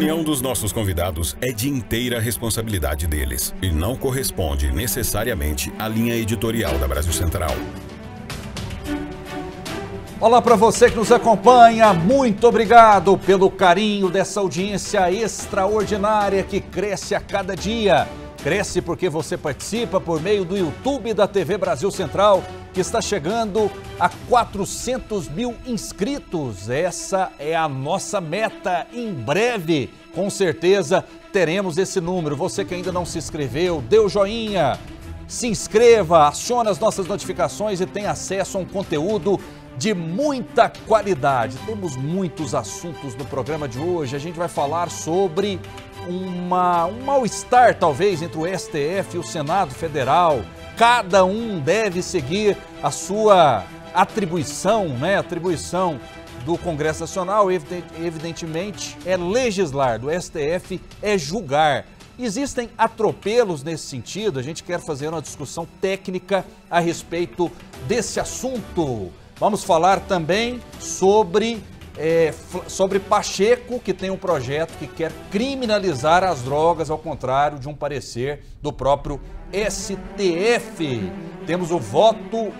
opinião dos nossos convidados é de inteira responsabilidade deles e não corresponde necessariamente à linha editorial da Brasil Central. Olá para você que nos acompanha, muito obrigado pelo carinho dessa audiência extraordinária que cresce a cada dia. Cresce porque você participa por meio do YouTube da TV Brasil Central que está chegando a 400 mil inscritos. Essa é a nossa meta. Em breve, com certeza, teremos esse número. Você que ainda não se inscreveu, dê o joinha, se inscreva, acione as nossas notificações e tenha acesso a um conteúdo de muita qualidade. Temos muitos assuntos no programa de hoje. A gente vai falar sobre uma, um mal-estar, talvez, entre o STF e o Senado Federal cada um deve seguir a sua atribuição, né? Atribuição do Congresso Nacional, evidentemente, é legislar, do STF é julgar. Existem atropelos nesse sentido? A gente quer fazer uma discussão técnica a respeito desse assunto. Vamos falar também sobre é, sobre Pacheco, que tem um projeto que quer criminalizar as drogas, ao contrário de um parecer do próprio STF. Temos o voto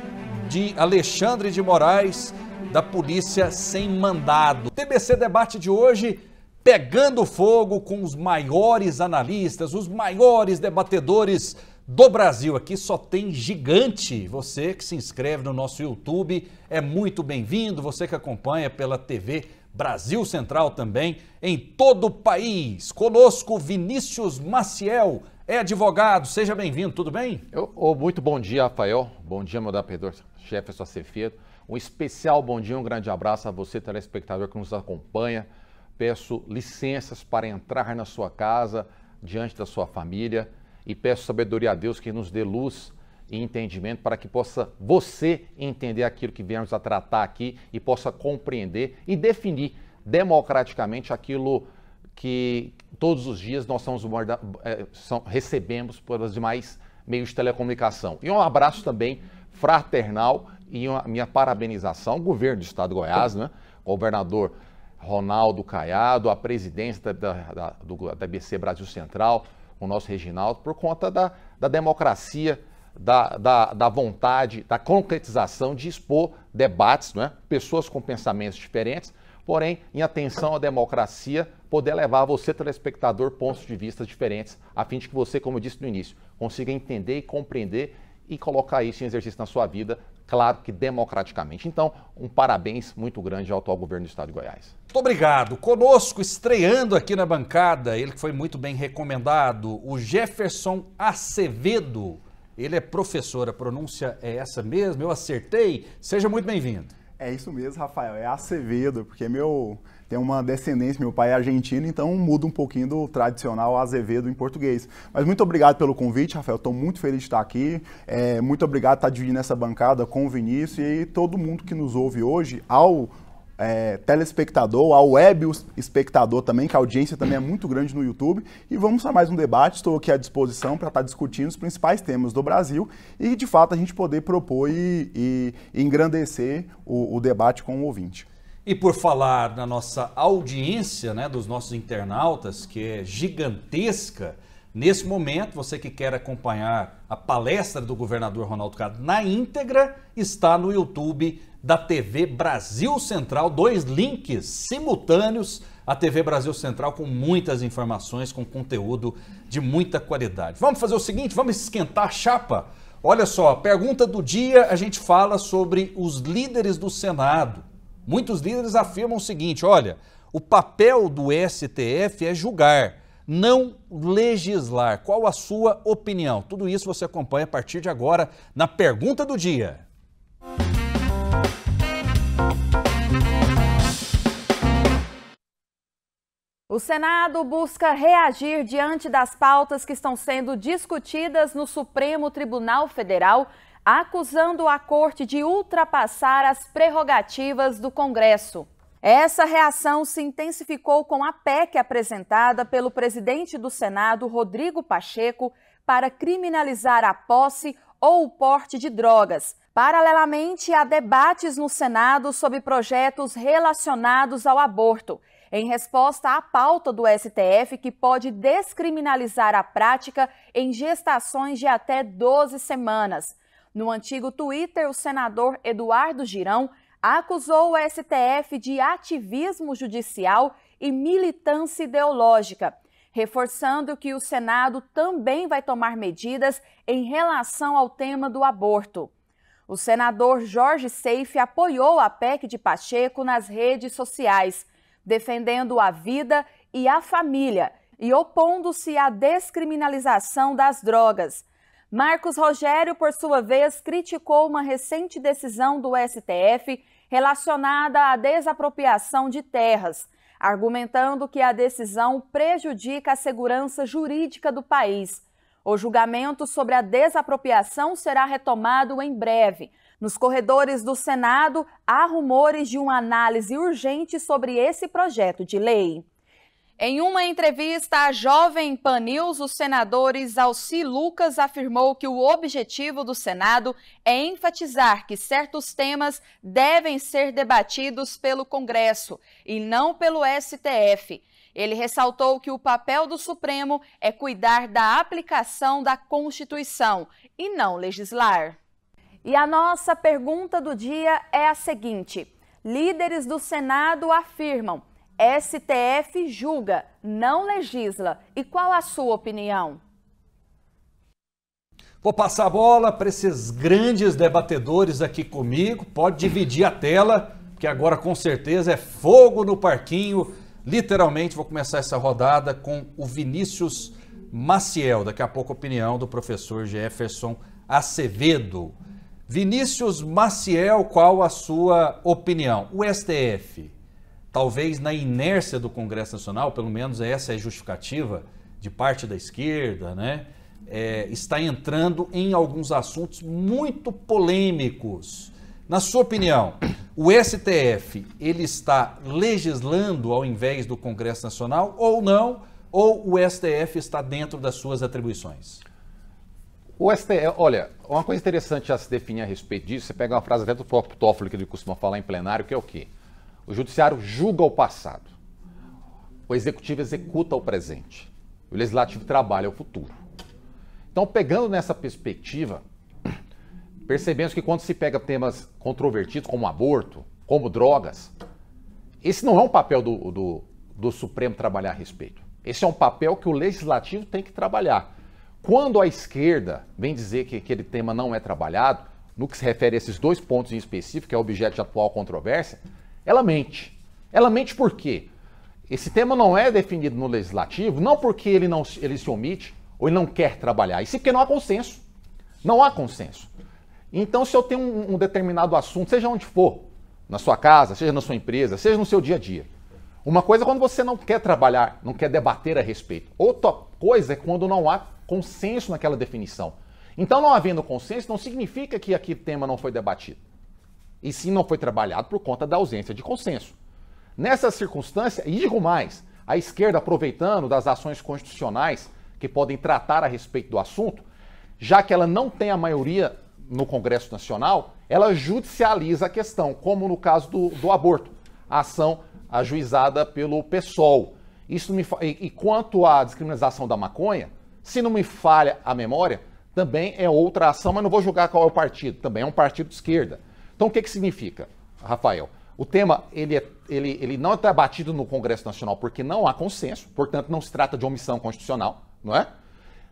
de Alexandre de Moraes, da Polícia Sem Mandado. TBC Debate de hoje pegando fogo com os maiores analistas, os maiores debatedores do Brasil aqui só tem gigante. Você que se inscreve no nosso YouTube é muito bem-vindo. Você que acompanha pela TV Brasil Central também em todo o país. Conosco Vinícius Maciel, é advogado. Seja bem-vindo, tudo bem? Eu, oh, muito bom dia, Rafael. Bom dia, meu debatedor sua Acevedo. Um especial bom dia, um grande abraço a você, telespectador que nos acompanha. Peço licenças para entrar na sua casa, diante da sua família e peço sabedoria a Deus que nos dê luz e entendimento para que possa você entender aquilo que viemos a tratar aqui e possa compreender e definir democraticamente aquilo que todos os dias nós somos, eh, são, recebemos pelos demais meios de telecomunicação. E um abraço também fraternal e minha parabenização ao governo do Estado de Goiás, né? governador Ronaldo Caiado, a presidência da, da, da, do, da BC Brasil Central, o nosso Reginaldo, por conta da, da democracia, da, da, da, vontade, da concretização de expor debates, é pessoas com pensamentos diferentes, porém, em atenção à democracia, poder levar a você, telespectador, pontos de vista diferentes, a fim de que você, como eu disse no início, consiga entender e compreender e colocar isso em exercício na sua vida, claro que democraticamente. Então, um parabéns muito grande ao atual governo do Estado de Goiás. Muito obrigado. Conosco, estreando aqui na bancada, ele que foi muito bem recomendado, o Jefferson Acevedo. Ele é professor, a pronúncia é essa mesmo, eu acertei. Seja muito bem-vindo. É isso mesmo, Rafael. É Acevedo, porque meu tem uma descendência, meu pai é argentino, então muda um pouquinho do tradicional Azevedo em português. Mas muito obrigado pelo convite, Rafael. Estou muito feliz de estar aqui. É, muito obrigado por estar dividindo essa bancada com o Vinícius e todo mundo que nos ouve hoje ao é, telespectador, ao web espectador também, que a audiência também é muito grande no YouTube. E vamos a mais um debate, estou aqui à disposição para estar discutindo os principais temas do Brasil e, de fato, a gente poder propor e, e, engrandecer o, o, debate com o ouvinte. E por falar na nossa audiência, né, dos nossos internautas, que é gigantesca, Nesse momento, você que quer acompanhar a palestra do governador Ronaldo Cado na íntegra, está no YouTube da TV Brasil Central, dois links simultâneos a TV Brasil Central com muitas informações, com conteúdo de muita qualidade. Vamos fazer o seguinte, vamos esquentar a chapa. Olha só, pergunta do dia, a gente fala sobre os líderes do Senado. Muitos líderes afirmam o seguinte, olha, o papel do STF é julgar não legislar. Qual a sua opinião? Tudo isso você acompanha a partir de agora na pergunta do dia. O Senado busca reagir diante das pautas que estão sendo discutidas no Supremo Tribunal Federal, acusando a corte de ultrapassar as prerrogativas do Congresso. Essa reação se intensificou com a PEC apresentada pelo presidente do Senado, Rodrigo Pacheco, para criminalizar a posse ou o porte de drogas. Paralelamente, há debates no Senado sobre projetos relacionados ao aborto, em resposta à pauta do STF que pode descriminalizar a prática em gestações de até 12 semanas. No antigo Twitter, o senador Eduardo Girão acusou o STF de ativismo judicial e militância ideológica, reforçando que o Senado também vai tomar medidas em relação ao tema do aborto. O senador Jorge Seife apoiou a PEC de Pacheco nas redes sociais, defendendo a vida e a família e opondo-se à descriminalização das drogas. Marcos Rogério, por sua vez, criticou uma recente decisão do STF relacionada à desapropriação de terras, argumentando que a decisão prejudica a segurança jurídica do país. O julgamento sobre a desapropriação será retomado em breve. Nos corredores do Senado, há rumores de uma análise urgente sobre esse projeto de lei. Em uma entrevista à Jovem Pan News, os senadores Alci Lucas afirmou que o objetivo do Senado é enfatizar que certos temas devem ser debatidos pelo Congresso e não pelo STF. Ele ressaltou que o papel do Supremo é cuidar da aplicação da Constituição e não legislar. E a nossa pergunta do dia é a seguinte: líderes do Senado afirmam STF julga, não legisla. E qual a sua opinião? Vou passar a bola para esses grandes debatedores aqui comigo. Pode dividir a tela, que agora com certeza é fogo no parquinho. Literalmente, vou começar essa rodada com o Vinícius Maciel. Daqui a pouco, a opinião do professor Jefferson Acevedo. Vinícius Maciel, qual a sua opinião? O STF talvez na inércia do Congresso Nacional, pelo menos essa é a justificativa de parte da esquerda, né? É, está entrando em alguns assuntos muito polêmicos. Na sua opinião, o STF ele está legislando ao invés do Congresso Nacional ou não? Ou o STF está dentro das suas atribuições? O STF, olha, uma coisa interessante a se definir a respeito disso, você pega uma frase até do próprio Toffoli que ele costuma falar em plenário, que é o quê? O judiciário julga o passado. O executivo executa o presente. O legislativo trabalha o futuro. Então, pegando nessa perspectiva, percebemos que quando se pega temas controvertidos, como aborto, como drogas, esse não é um papel do, do, do Supremo trabalhar a respeito. Esse é um papel que o legislativo tem que trabalhar. Quando a esquerda vem dizer que aquele tema não é trabalhado, no que se refere a esses dois pontos em específico, que é objeto de atual controvérsia, ela mente. Ela mente por quê? Esse tema não é definido no legislativo, não porque ele, não, ele se omite ou ele não quer trabalhar, e sim porque não há consenso. Não há consenso. Então, se eu tenho um, um determinado assunto, seja onde for, na sua casa, seja na sua empresa, seja no seu dia a dia, uma coisa é quando você não quer trabalhar, não quer debater a respeito. Outra coisa é quando não há consenso naquela definição. Então, não havendo consenso, não significa que aquele tema não foi debatido e sim não foi trabalhado por conta da ausência de consenso. Nessa circunstância, e digo mais, a esquerda, aproveitando das ações constitucionais que podem tratar a respeito do assunto, já que ela não tem a maioria no Congresso Nacional, ela judicializa a questão, como no caso do, do aborto, a ação ajuizada pelo PSOL. Isso me, e, e quanto à descriminalização da maconha, se não me falha a memória, também é outra ação, mas não vou julgar qual é o partido, também é um partido de esquerda então, o que, que significa, Rafael? O tema ele, é, ele, ele não é debatido no Congresso Nacional porque não há consenso, portanto, não se trata de omissão constitucional, não é?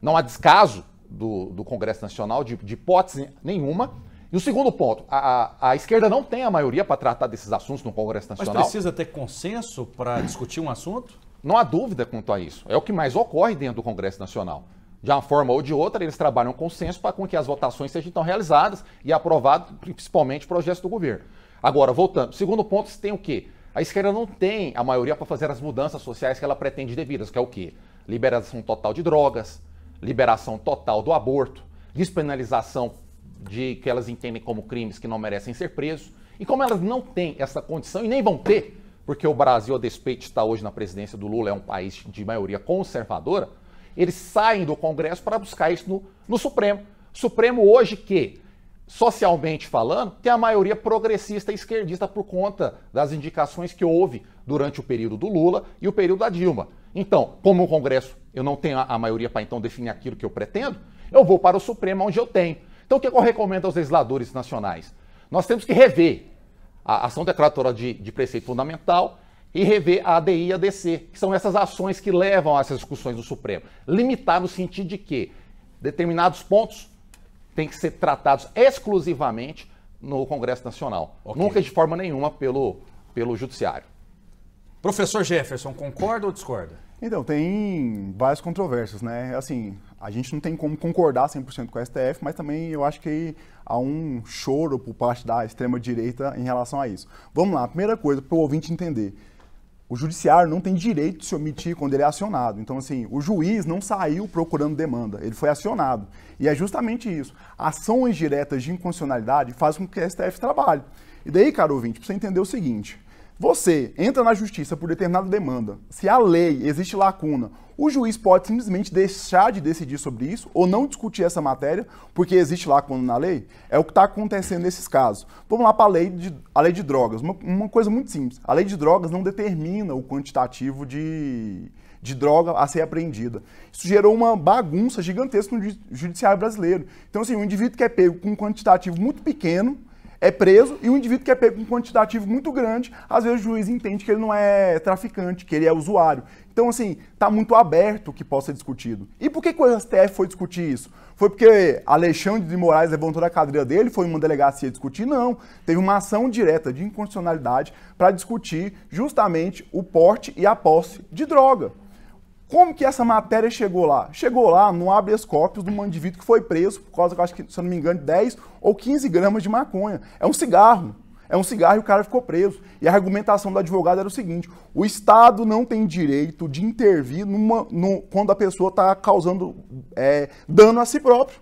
Não há descaso do, do Congresso Nacional de, de hipótese nenhuma. E o segundo ponto, a, a, a esquerda não tem a maioria para tratar desses assuntos no Congresso Nacional. Mas precisa ter consenso para discutir um assunto? Não há dúvida quanto a isso. É o que mais ocorre dentro do Congresso Nacional. De uma forma ou de outra, eles trabalham com consenso para com que as votações sejam então realizadas e aprovado principalmente o projeto do governo. Agora, voltando, segundo ponto, você tem o quê? A esquerda não tem a maioria para fazer as mudanças sociais que ela pretende devidas, que é o quê? Liberação total de drogas, liberação total do aborto, despenalização de que elas entendem como crimes que não merecem ser presos. E como elas não têm essa condição e nem vão ter, porque o Brasil, a despeito de estar hoje na presidência do Lula, é um país de maioria conservadora, eles saem do Congresso para buscar isso no, no Supremo. Supremo hoje que, socialmente falando, tem a maioria progressista e esquerdista por conta das indicações que houve durante o período do Lula e o período da Dilma. Então, como o Congresso eu não tenho a maioria para então definir aquilo que eu pretendo, eu vou para o Supremo onde eu tenho. Então, o que eu recomendo aos legisladores nacionais? Nós temos que rever a ação declaratória de, de preceito fundamental e rever a ADI e a ADC, que são essas ações que levam a essas discussões do Supremo. Limitar no sentido de que determinados pontos têm que ser tratados exclusivamente no Congresso Nacional, okay. nunca de forma nenhuma pelo, pelo Judiciário. Professor Jefferson, concorda ou discorda? Então, tem várias controvérsias, né? Assim, a gente não tem como concordar 100% com a STF, mas também eu acho que há um choro por parte da extrema-direita em relação a isso. Vamos lá, primeira coisa para o ouvinte entender o judiciário não tem direito de se omitir quando ele é acionado. Então, assim, o juiz não saiu procurando demanda, ele foi acionado. E é justamente isso. Ações diretas de inconstitucionalidade fazem com que a STF trabalhe. E daí, caro ouvinte, precisa entender o seguinte: você entra na justiça por determinada demanda. Se a lei existe lacuna, o juiz pode simplesmente deixar de decidir sobre isso ou não discutir essa matéria porque existe lacuna na lei? É o que está acontecendo nesses casos. Vamos lá para a lei de, a lei de drogas. Uma, uma coisa muito simples. A lei de drogas não determina o quantitativo de, de droga a ser apreendida. Isso gerou uma bagunça gigantesca no judiciário brasileiro. Então, assim, um indivíduo que é pego com um quantitativo muito pequeno é preso e o indivíduo que é pego com um quantitativo muito grande, às vezes o juiz entende que ele não é traficante, que ele é usuário. Então, assim, está muito aberto que possa ser discutido. E por que, que o STF foi discutir isso? Foi porque Alexandre de Moraes levantou a cadeira dele, foi uma delegacia discutir? Não. Teve uma ação direta de inconstitucionalidade para discutir justamente o porte e a posse de droga. Como que essa matéria chegou lá? Chegou lá no habeas corpus de um indivíduo que foi preso por causa, acho que, se eu não me engano, de 10 ou 15 gramas de maconha. É um cigarro. É um cigarro e o cara ficou preso. E a argumentação do advogado era o seguinte: o Estado não tem direito de intervir numa, no, quando a pessoa está causando é, dano a si próprio.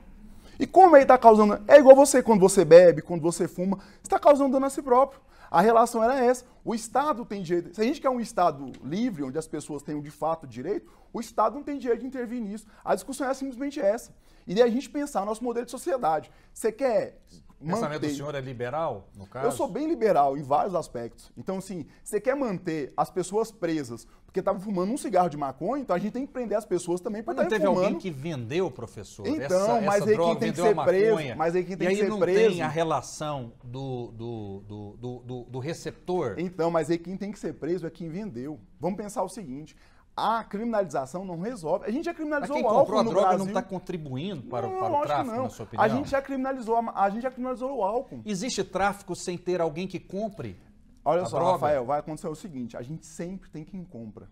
E como ele está causando. É igual você quando você bebe, quando você fuma, está causando dano a si próprio. A relação era essa. O Estado tem direito. Se a gente quer um Estado livre, onde as pessoas tenham de fato direito, o Estado não tem direito de intervir nisso. A discussão é simplesmente essa. E daí a gente pensar nosso modelo de sociedade. Você quer o pensamento manter... do senhor é liberal, no caso? Eu sou bem liberal em vários aspectos. Então, assim, você quer manter as pessoas presas porque estavam fumando um cigarro de maconha, então a gente tem que prender as pessoas também para estar tá teve alguém que vendeu, professor, Então, essa, mas essa aí droga, quem tem que ser preso, mas aí quem tem e que ser preso... aí não tem a relação do, do, do, do, do receptor? Então, mas aí quem tem que ser preso é quem vendeu. Vamos pensar o seguinte, a criminalização não resolve. A gente já criminalizou o álcool no Brasil. não está contribuindo para, não, contribuindo para o tráfico, na sua opinião? A gente, já criminalizou, a, gente já criminalizou o álcool. Existe tráfico sem ter alguém que compre Olha só, droga? Rafael, vai acontecer o seguinte, a gente sempre tem quem compra.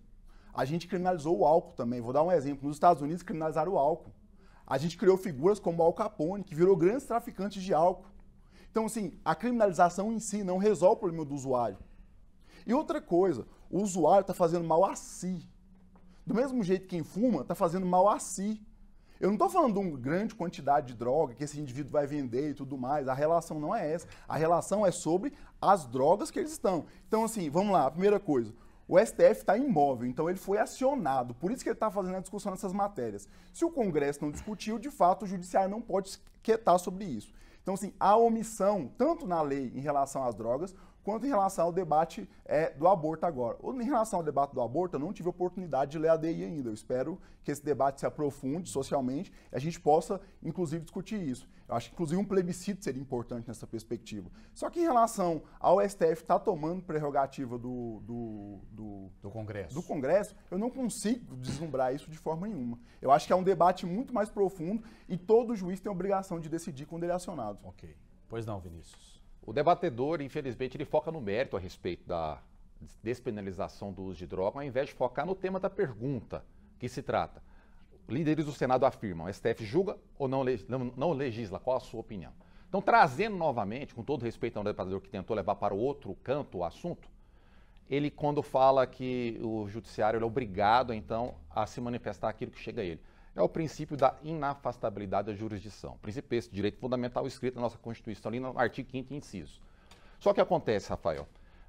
A gente criminalizou o álcool também. Vou dar um exemplo. Nos Estados Unidos criminalizaram o álcool. A gente criou figuras como Al Capone, que virou grandes traficantes de álcool. Então, assim, a criminalização em si não resolve o problema do usuário. E outra coisa, o usuário está fazendo mal a si do mesmo jeito que quem fuma está fazendo mal a si. Eu não estou falando de uma grande quantidade de droga que esse indivíduo vai vender e tudo mais. A relação não é essa. A relação é sobre as drogas que eles estão. Então, assim, vamos lá. primeira coisa. O STF está imóvel, então ele foi acionado. Por isso que ele está fazendo a discussão nessas matérias. Se o Congresso não discutiu, de fato, o Judiciário não pode se quietar sobre isso. Então, assim, a omissão, tanto na lei em relação às drogas, quanto em relação ao debate é, do aborto agora. Em relação ao debate do aborto, eu não tive oportunidade de ler a DI ainda. Eu espero que esse debate se aprofunde socialmente e a gente possa, inclusive, discutir isso. Eu acho que, inclusive, um plebiscito seria importante nessa perspectiva. Só que em relação ao STF estar tá tomando prerrogativa do, do, do, do, Congresso. do Congresso, eu não consigo deslumbrar isso de forma nenhuma. Eu acho que é um debate muito mais profundo e todo juiz tem a obrigação de decidir quando ele é acionado. Ok. Pois não, Vinícius. O debatedor, infelizmente, ele foca no mérito a respeito da despenalização do uso de droga, ao invés de focar no tema da pergunta que se trata. Líderes do Senado afirmam, STF julga ou não, não legisla? Qual a sua opinião? Então, trazendo novamente, com todo respeito ao debatedor que tentou levar para outro canto o assunto, ele quando fala que o judiciário é obrigado, então, a se manifestar aquilo que chega a ele é o princípio da inafastabilidade da jurisdição. Princípio esse, direito fundamental escrito na nossa Constituição, ali no artigo 5 inciso. Só que acontece, Rafael,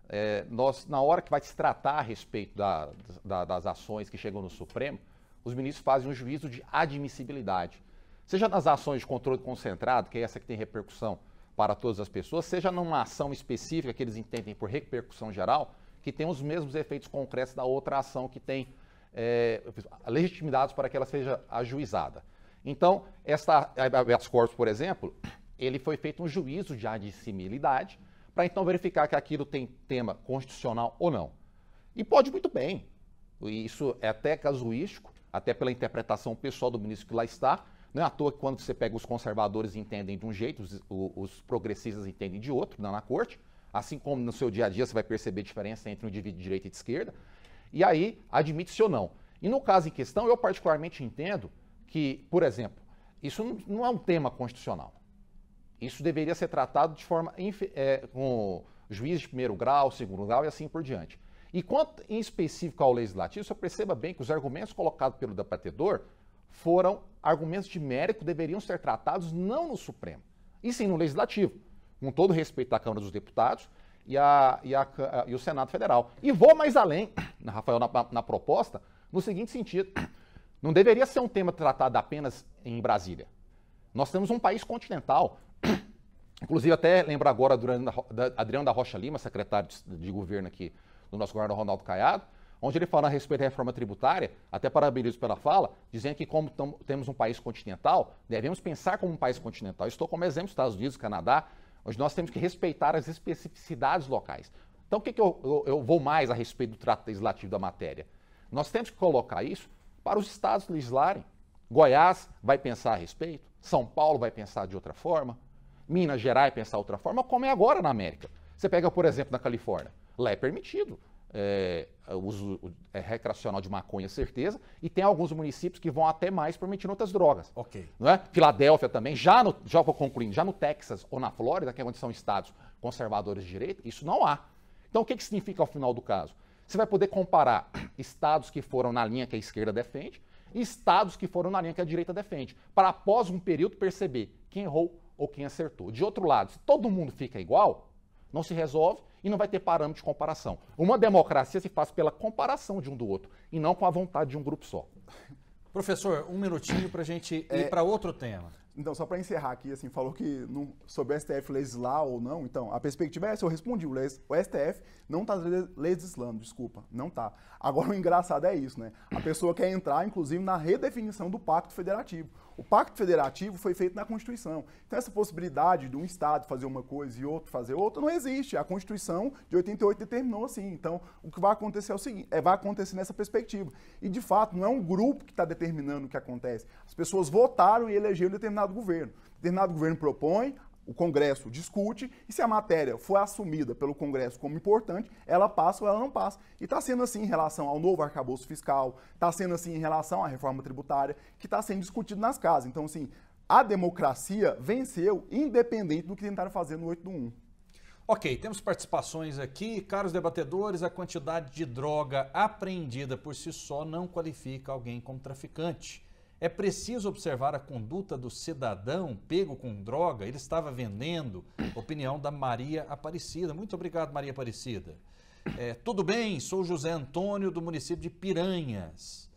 é, nós, na hora que vai se tratar a respeito da, da, das ações que chegam no Supremo, os ministros fazem um juízo de admissibilidade. Seja nas ações de controle concentrado, que é essa que tem repercussão para todas as pessoas, seja numa ação específica que eles entendem por repercussão geral, que tem os mesmos efeitos concretos da outra ação que tem é, para que ela seja ajuizada. Então, esta habeas corpus, por exemplo, ele foi feito um juízo de admissibilidade para então verificar que aquilo tem tema constitucional ou não. E pode muito bem, isso é até casuístico, até pela interpretação pessoal do ministro que lá está, não é à toa que quando você pega os conservadores entendem de um jeito, os, os, progressistas entendem de outro, não na corte. Assim como no seu dia a dia você vai perceber a diferença entre um indivíduo de direita e de esquerda e aí admite-se ou não. E no caso em questão, eu particularmente entendo que, por exemplo, isso não é um tema constitucional. Isso deveria ser tratado de forma é, com juiz de primeiro grau, segundo grau e assim por diante. E quanto em específico ao legislativo, você perceba bem que os argumentos colocados pelo debatedor foram argumentos de mérito que deveriam ser tratados não no Supremo, e sim no Legislativo. Com todo respeito à Câmara dos Deputados, e, a, e, a, e o Senado Federal. E vou mais além, Rafael, na, na proposta, no seguinte sentido: não deveria ser um tema tratado apenas em Brasília. Nós temos um país continental. Inclusive, até lembro agora Adriano da Rocha Lima, secretário de governo aqui do nosso governo Ronaldo Caiado, onde ele fala a respeito da reforma tributária, até parabenizo pela fala, dizendo que como temos um país continental, devemos pensar como um país continental. Estou como exemplo Estados Unidos, Canadá, onde nós temos que respeitar as especificidades locais. Então, o que, que eu, eu, eu vou mais a respeito do trato legislativo da matéria? Nós temos que colocar isso para os estados legislarem. Goiás vai pensar a respeito, São Paulo vai pensar de outra forma, Minas Gerais pensar de outra forma, como é agora na América. Você pega, por exemplo, na Califórnia. Lá é permitido é, uso é, recreacional de maconha, certeza, e tem alguns municípios que vão até mais permitindo outras drogas. Ok. Não é? Filadélfia também, já, no, já vou concluindo, já no Texas ou na Flórida, que é onde são estados conservadores de direito, isso não há. Então o que, que significa ao final do caso? Você vai poder comparar estados que foram na linha que a esquerda defende e estados que foram na linha que a direita defende, para após um período perceber quem errou ou quem acertou. De outro lado, se todo mundo fica igual, não se resolve e não vai ter parâmetro de comparação. Uma democracia se faz pela comparação de um do outro e não com a vontade de um grupo só. Professor, um minutinho para a gente é... ir para outro tema. Então, só para encerrar aqui, assim, falou que não, sobre o STF legislar ou não. Então, a perspectiva é essa, eu respondi. O, o STF não está legislando, desculpa, não está. Agora, o engraçado é isso, né? A pessoa quer entrar, inclusive, na redefinição do Pacto Federativo. O Pacto Federativo foi feito na Constituição. Então, essa possibilidade de um Estado fazer uma coisa e outro fazer outra não existe. A Constituição de 88 determinou assim. Então, o que vai acontecer é o seguinte: é, vai acontecer nessa perspectiva. E, de fato, não é um grupo que está determinando o que acontece. As pessoas votaram e elegeram determinado governo. determinado governo propõe, o Congresso discute e se a matéria for assumida pelo Congresso como importante, ela passa ou ela não passa. E está sendo assim em relação ao novo arcabouço fiscal, está sendo assim em relação à reforma tributária, que está sendo discutido nas casas. Então, assim, a democracia venceu, independente do que tentaram fazer no 8 do 1. Ok, temos participações aqui. Caros debatedores, a quantidade de droga apreendida por si só não qualifica alguém como traficante. É preciso observar a conduta do cidadão pego com droga. Ele estava vendendo. Opinião da Maria Aparecida. Muito obrigado, Maria Aparecida. É, tudo bem, sou José Antônio, do município de Piranhas.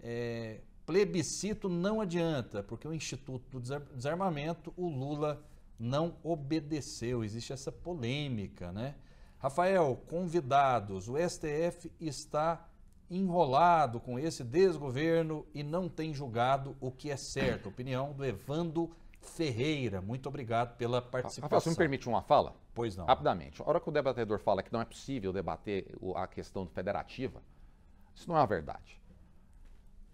É, plebiscito não adianta, porque o Instituto do Desarmamento, o Lula não obedeceu. Existe essa polêmica, né? Rafael, convidados, o STF está enrolado com esse desgoverno e não tem julgado o que é certo. Opinião do Evando Ferreira. Muito obrigado pela participação. Rafael, você me permite uma fala? Pois não. Rapidamente. A hora que o debatedor fala que não é possível debater a questão federativa, isso não é uma verdade.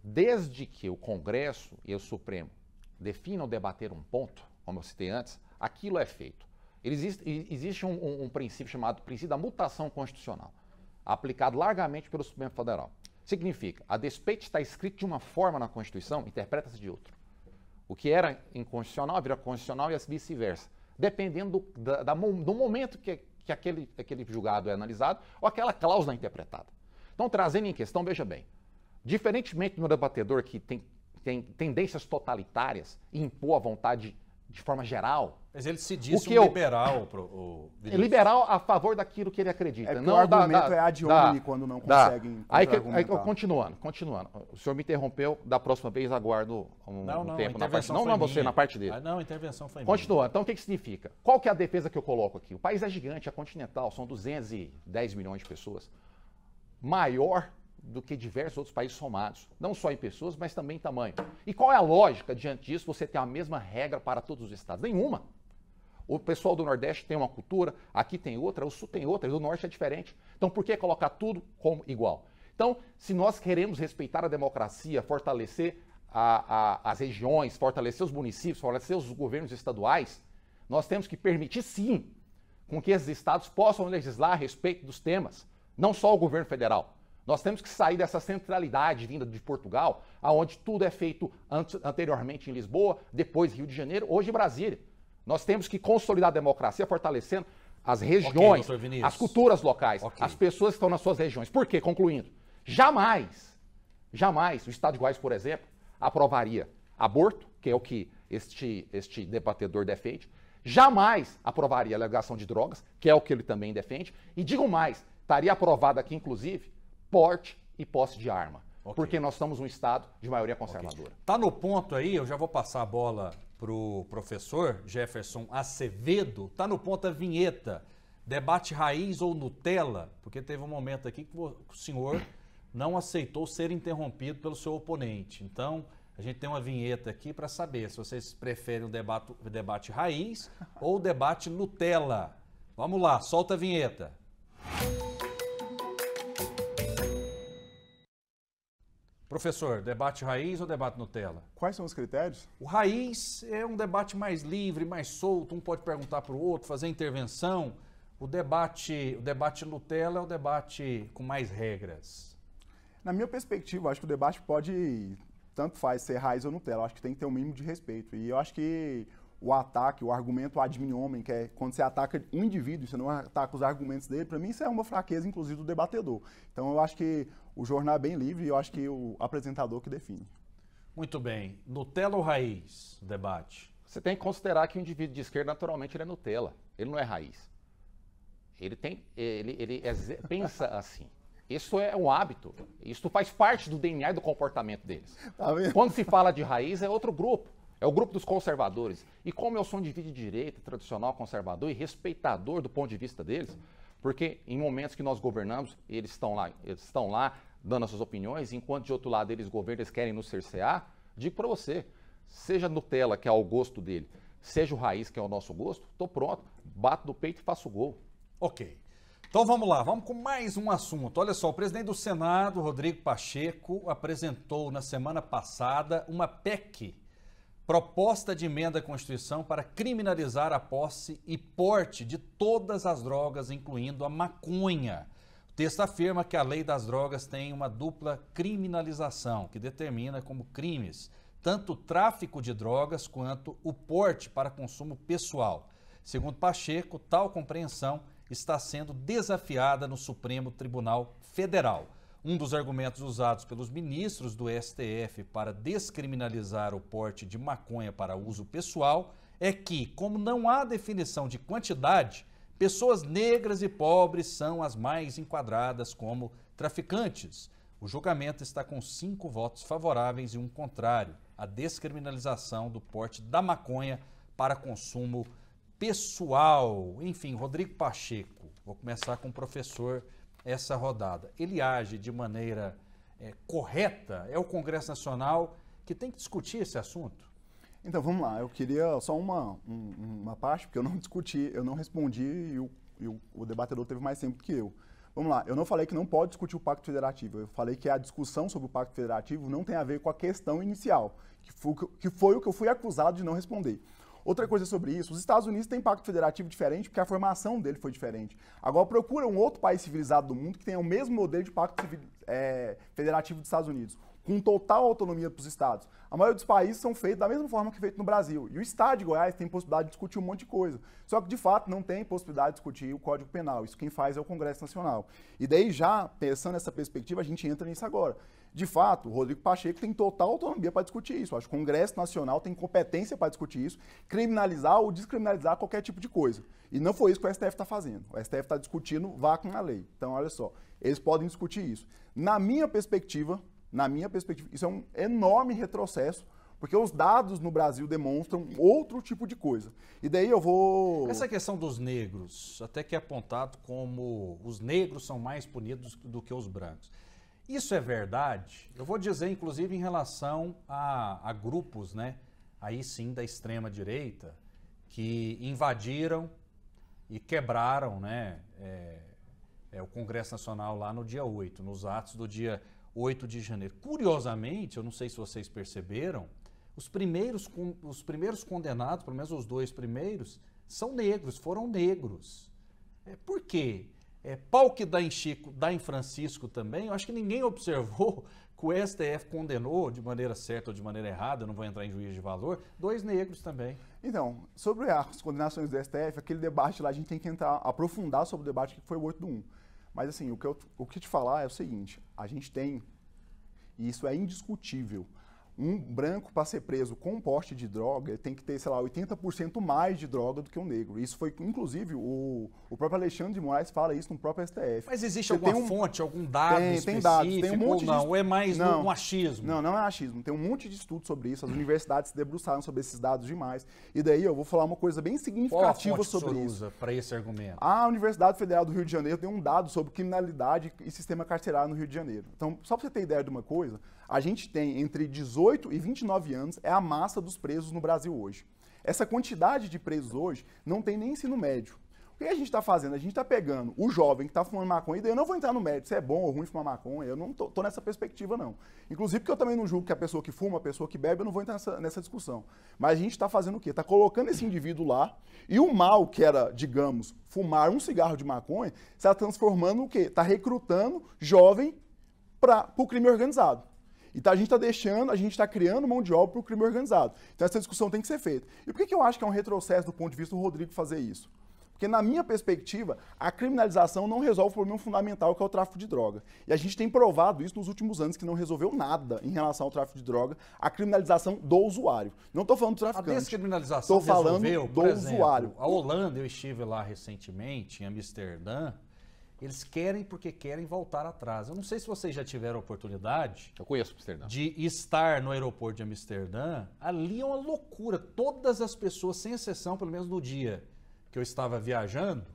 Desde que o Congresso e o Supremo definam debater um ponto, como eu citei antes, aquilo é feito. Existe, existe um, um, um princípio chamado princípio da mutação constitucional aplicado largamente pelo Supremo Federal. Significa, a despeito de estar escrito de uma forma na Constituição, interpreta-se de outra. O que era inconstitucional vira constitucional e assim vice-versa, dependendo do, da, da, do momento que, que aquele, aquele julgado é analisado ou aquela cláusula é interpretada. Então, trazendo em questão, veja bem, diferentemente do debatedor que tem, tem tendências totalitárias e impor a vontade de forma geral. Mas ele se diz um eu... liberal. Pro, o é liberal a favor daquilo que ele acredita. É não o argumento da, da, é ad hominem quando não conseguem aí, que, aí, Continuando, continuando. O senhor me interrompeu, da próxima vez aguardo um, não, não, um tempo na parte Não, não você, minha. na parte dele. Ah, não, a intervenção foi Continua. Minha. Então, o que, que significa? Qual que é a defesa que eu coloco aqui? O país é gigante, é continental, são 210 milhões de pessoas. Maior do que diversos outros países somados, não só em pessoas, mas também em tamanho. E qual é a lógica diante disso? Você ter a mesma regra para todos os estados? Nenhuma. O pessoal do Nordeste tem uma cultura, aqui tem outra, o Sul tem outra, e o Norte é diferente. Então por que colocar tudo como igual? Então, se nós queremos respeitar a democracia, fortalecer a, a, as regiões, fortalecer os municípios, fortalecer os governos estaduais, nós temos que permitir sim com que esses estados possam legislar a respeito dos temas, não só o governo federal. Nós temos que sair dessa centralidade vinda de Portugal, aonde tudo é feito anteriormente em Lisboa, depois Rio de Janeiro, hoje Brasília. Nós temos que consolidar a democracia, fortalecendo as regiões, okay, as culturas locais, okay. as pessoas que estão nas suas regiões. Por quê? Concluindo, jamais, jamais o Estado de Goiás, por exemplo, aprovaria aborto, que é o que este, este debatedor defende, jamais aprovaria a alegação de drogas, que é o que ele também defende, e digo mais, estaria aprovada aqui, inclusive, porte e posse de arma. Okay. Porque nós somos um Estado de maioria conservadora. Está no ponto aí, eu já vou passar a bola para o professor Jefferson Acevedo. Está no ponto a vinheta. Debate raiz ou Nutella? Porque teve um momento aqui que o senhor não aceitou ser interrompido pelo seu oponente. Então, a gente tem uma vinheta aqui para saber se vocês preferem o debate, o debate raiz ou o debate Nutella. Vamos lá, solta a vinheta. Música Professor, debate raiz ou debate Nutella? Quais são os critérios? O raiz é um debate mais livre, mais solto, um pode perguntar para o outro, fazer intervenção. O debate, o debate Nutella é o debate com mais regras. Na minha perspectiva, acho que o debate pode, tanto faz ser raiz ou Nutella, acho que tem que ter um mínimo de respeito. E eu acho que o ataque, o argumento ad homem, que é quando você ataca um indivíduo, você não ataca os argumentos dele, para mim isso é uma fraqueza, inclusive, do debatedor. Então eu acho que o jornal é bem livre e eu acho que o apresentador que define. Muito bem. Nutella ou raiz, debate? Você tem que considerar que o indivíduo de esquerda, naturalmente, ele é Nutella, ele não é raiz. Ele, tem, ele, ele é, pensa assim. Isso é um hábito. Isso faz parte do DNA e do comportamento deles. Tá Quando se fala de raiz, é outro grupo. É o grupo dos conservadores. E como eu sou um indivíduo de direita, tradicional, conservador e respeitador do ponto de vista deles, porque em momentos que nós governamos, eles estão lá, eles estão lá dando as suas opiniões, enquanto de outro lado eles governam, eles querem nos cercear, digo para você, seja Nutella, que é ao gosto dele, seja o Raiz, que é o nosso gosto, tô pronto, bato no peito e faço o gol. Ok. Então vamos lá, vamos com mais um assunto. Olha só, o presidente do Senado, Rodrigo Pacheco, apresentou na semana passada uma PEC Proposta de emenda à Constituição para criminalizar a posse e porte de todas as drogas, incluindo a maconha. O texto afirma que a lei das drogas tem uma dupla criminalização, que determina como crimes tanto o tráfico de drogas quanto o porte para consumo pessoal. Segundo Pacheco, tal compreensão está sendo desafiada no Supremo Tribunal Federal. Um dos argumentos usados pelos ministros do STF para descriminalizar o porte de maconha para uso pessoal é que, como não há definição de quantidade, pessoas negras e pobres são as mais enquadradas como traficantes. O julgamento está com cinco votos favoráveis e um contrário à descriminalização do porte da maconha para consumo pessoal. Enfim, Rodrigo Pacheco, vou começar com o professor essa rodada. Ele age de maneira é, correta? É o Congresso Nacional que tem que discutir esse assunto? Então vamos lá, eu queria só uma, um, uma parte, porque eu não discuti, eu não respondi e o, e o, o debatedor teve mais tempo que eu. Vamos lá, eu não falei que não pode discutir o Pacto Federativo, eu falei que a discussão sobre o Pacto Federativo não tem a ver com a questão inicial, que foi, que foi o que eu fui acusado de não responder. Outra coisa sobre isso, os Estados Unidos têm pacto federativo diferente porque a formação dele foi diferente. Agora procura um outro país civilizado do mundo que tenha o mesmo modelo de pacto civil, é, federativo dos Estados Unidos, com total autonomia para os estados. A maioria dos países são feitos da mesma forma que feito no Brasil. E o estado de Goiás tem possibilidade de discutir um monte de coisa. Só que, de fato, não tem possibilidade de discutir o Código Penal. Isso quem faz é o Congresso Nacional. E daí, já pensando nessa perspectiva, a gente entra nisso agora. De fato, o Rodrigo Pacheco tem total autonomia para discutir isso. Acho que o Congresso Nacional tem competência para discutir isso, criminalizar ou descriminalizar qualquer tipo de coisa. E não foi isso que o STF está fazendo. O STF está discutindo vácuo na lei. Então, olha só, eles podem discutir isso. Na minha perspectiva, na minha perspectiva, isso é um enorme retrocesso porque os dados no Brasil demonstram outro tipo de coisa. E daí eu vou. Essa questão dos negros, até que é apontado como os negros são mais punidos do que os brancos. Isso é verdade? Eu vou dizer, inclusive, em relação a, a grupos, né? Aí sim, da extrema-direita, que invadiram e quebraram, né? É, é, o Congresso Nacional lá no dia 8, nos atos do dia 8 de janeiro. Curiosamente, eu não sei se vocês perceberam, os primeiros, os primeiros condenados, pelo menos os dois primeiros, são negros, foram negros. É, por quê? É, pau que dá em Chico, dá em Francisco também. Eu acho que ninguém observou que o STF condenou de maneira certa ou de maneira errada, Eu não vou entrar em juízo de valor, dois negros também. Então, sobre as condenações do STF, aquele debate lá, a gente tem que tentar aprofundar sobre o debate que foi o 8 do 1. Mas assim, o que eu, o que te falar é o seguinte, a gente tem, e isso é indiscutível, um branco para ser preso com um poste de droga tem que ter, sei lá, 80% mais de droga do que um negro. Isso foi, inclusive, o, o próprio Alexandre de Moraes fala isso no próprio STF. Mas existe Você alguma um, fonte, algum dado tem, Tem dados, tem um monte ou não? De, ou é mais não, um achismo? Não, não é achismo. Tem um monte de estudo sobre isso. As universidades se debruçaram sobre esses dados demais. E daí eu vou falar uma coisa bem significativa Qual a sobre que isso. para esse argumento? A Universidade Federal do Rio de Janeiro tem um dado sobre criminalidade e sistema carcerário no Rio de Janeiro. Então, só para você ter ideia de uma coisa, a gente tem entre 18 e 29 anos é a massa dos presos no Brasil hoje. Essa quantidade de presos hoje não tem nem ensino médio. O que a gente está fazendo? A gente está pegando o jovem que está fumando maconha, e daí eu não vou entrar no médico se é bom ou ruim fumar maconha, eu não estou nessa perspectiva, não. Inclusive, porque eu também não julgo que a pessoa que fuma, a pessoa que bebe, eu não vou entrar nessa, nessa discussão. Mas a gente está fazendo o quê? Está colocando esse indivíduo lá, e o mal que era, digamos, fumar um cigarro de maconha, está transformando o quê? Está recrutando jovem para o crime organizado. E então, tá, a gente está deixando, a gente está criando mão de obra para o crime organizado. Então essa discussão tem que ser feita. E por que, que eu acho que é um retrocesso do ponto de vista do Rodrigo fazer isso? Porque, na minha perspectiva, a criminalização não resolve o problema fundamental que é o tráfico de droga. E a gente tem provado isso nos últimos anos, que não resolveu nada em relação ao tráfico de droga, a criminalização do usuário. Não estou falando do traficante. A descriminalização estou falando resolveu, do exemplo, usuário. A Holanda, eu estive lá recentemente, em Amsterdã, eles querem porque querem voltar atrás. Eu não sei se vocês já tiveram a oportunidade. Eu conheço Amsterdã. De estar no aeroporto de Amsterdã. Ali é uma loucura. Todas as pessoas, sem exceção, pelo menos no dia que eu estava viajando,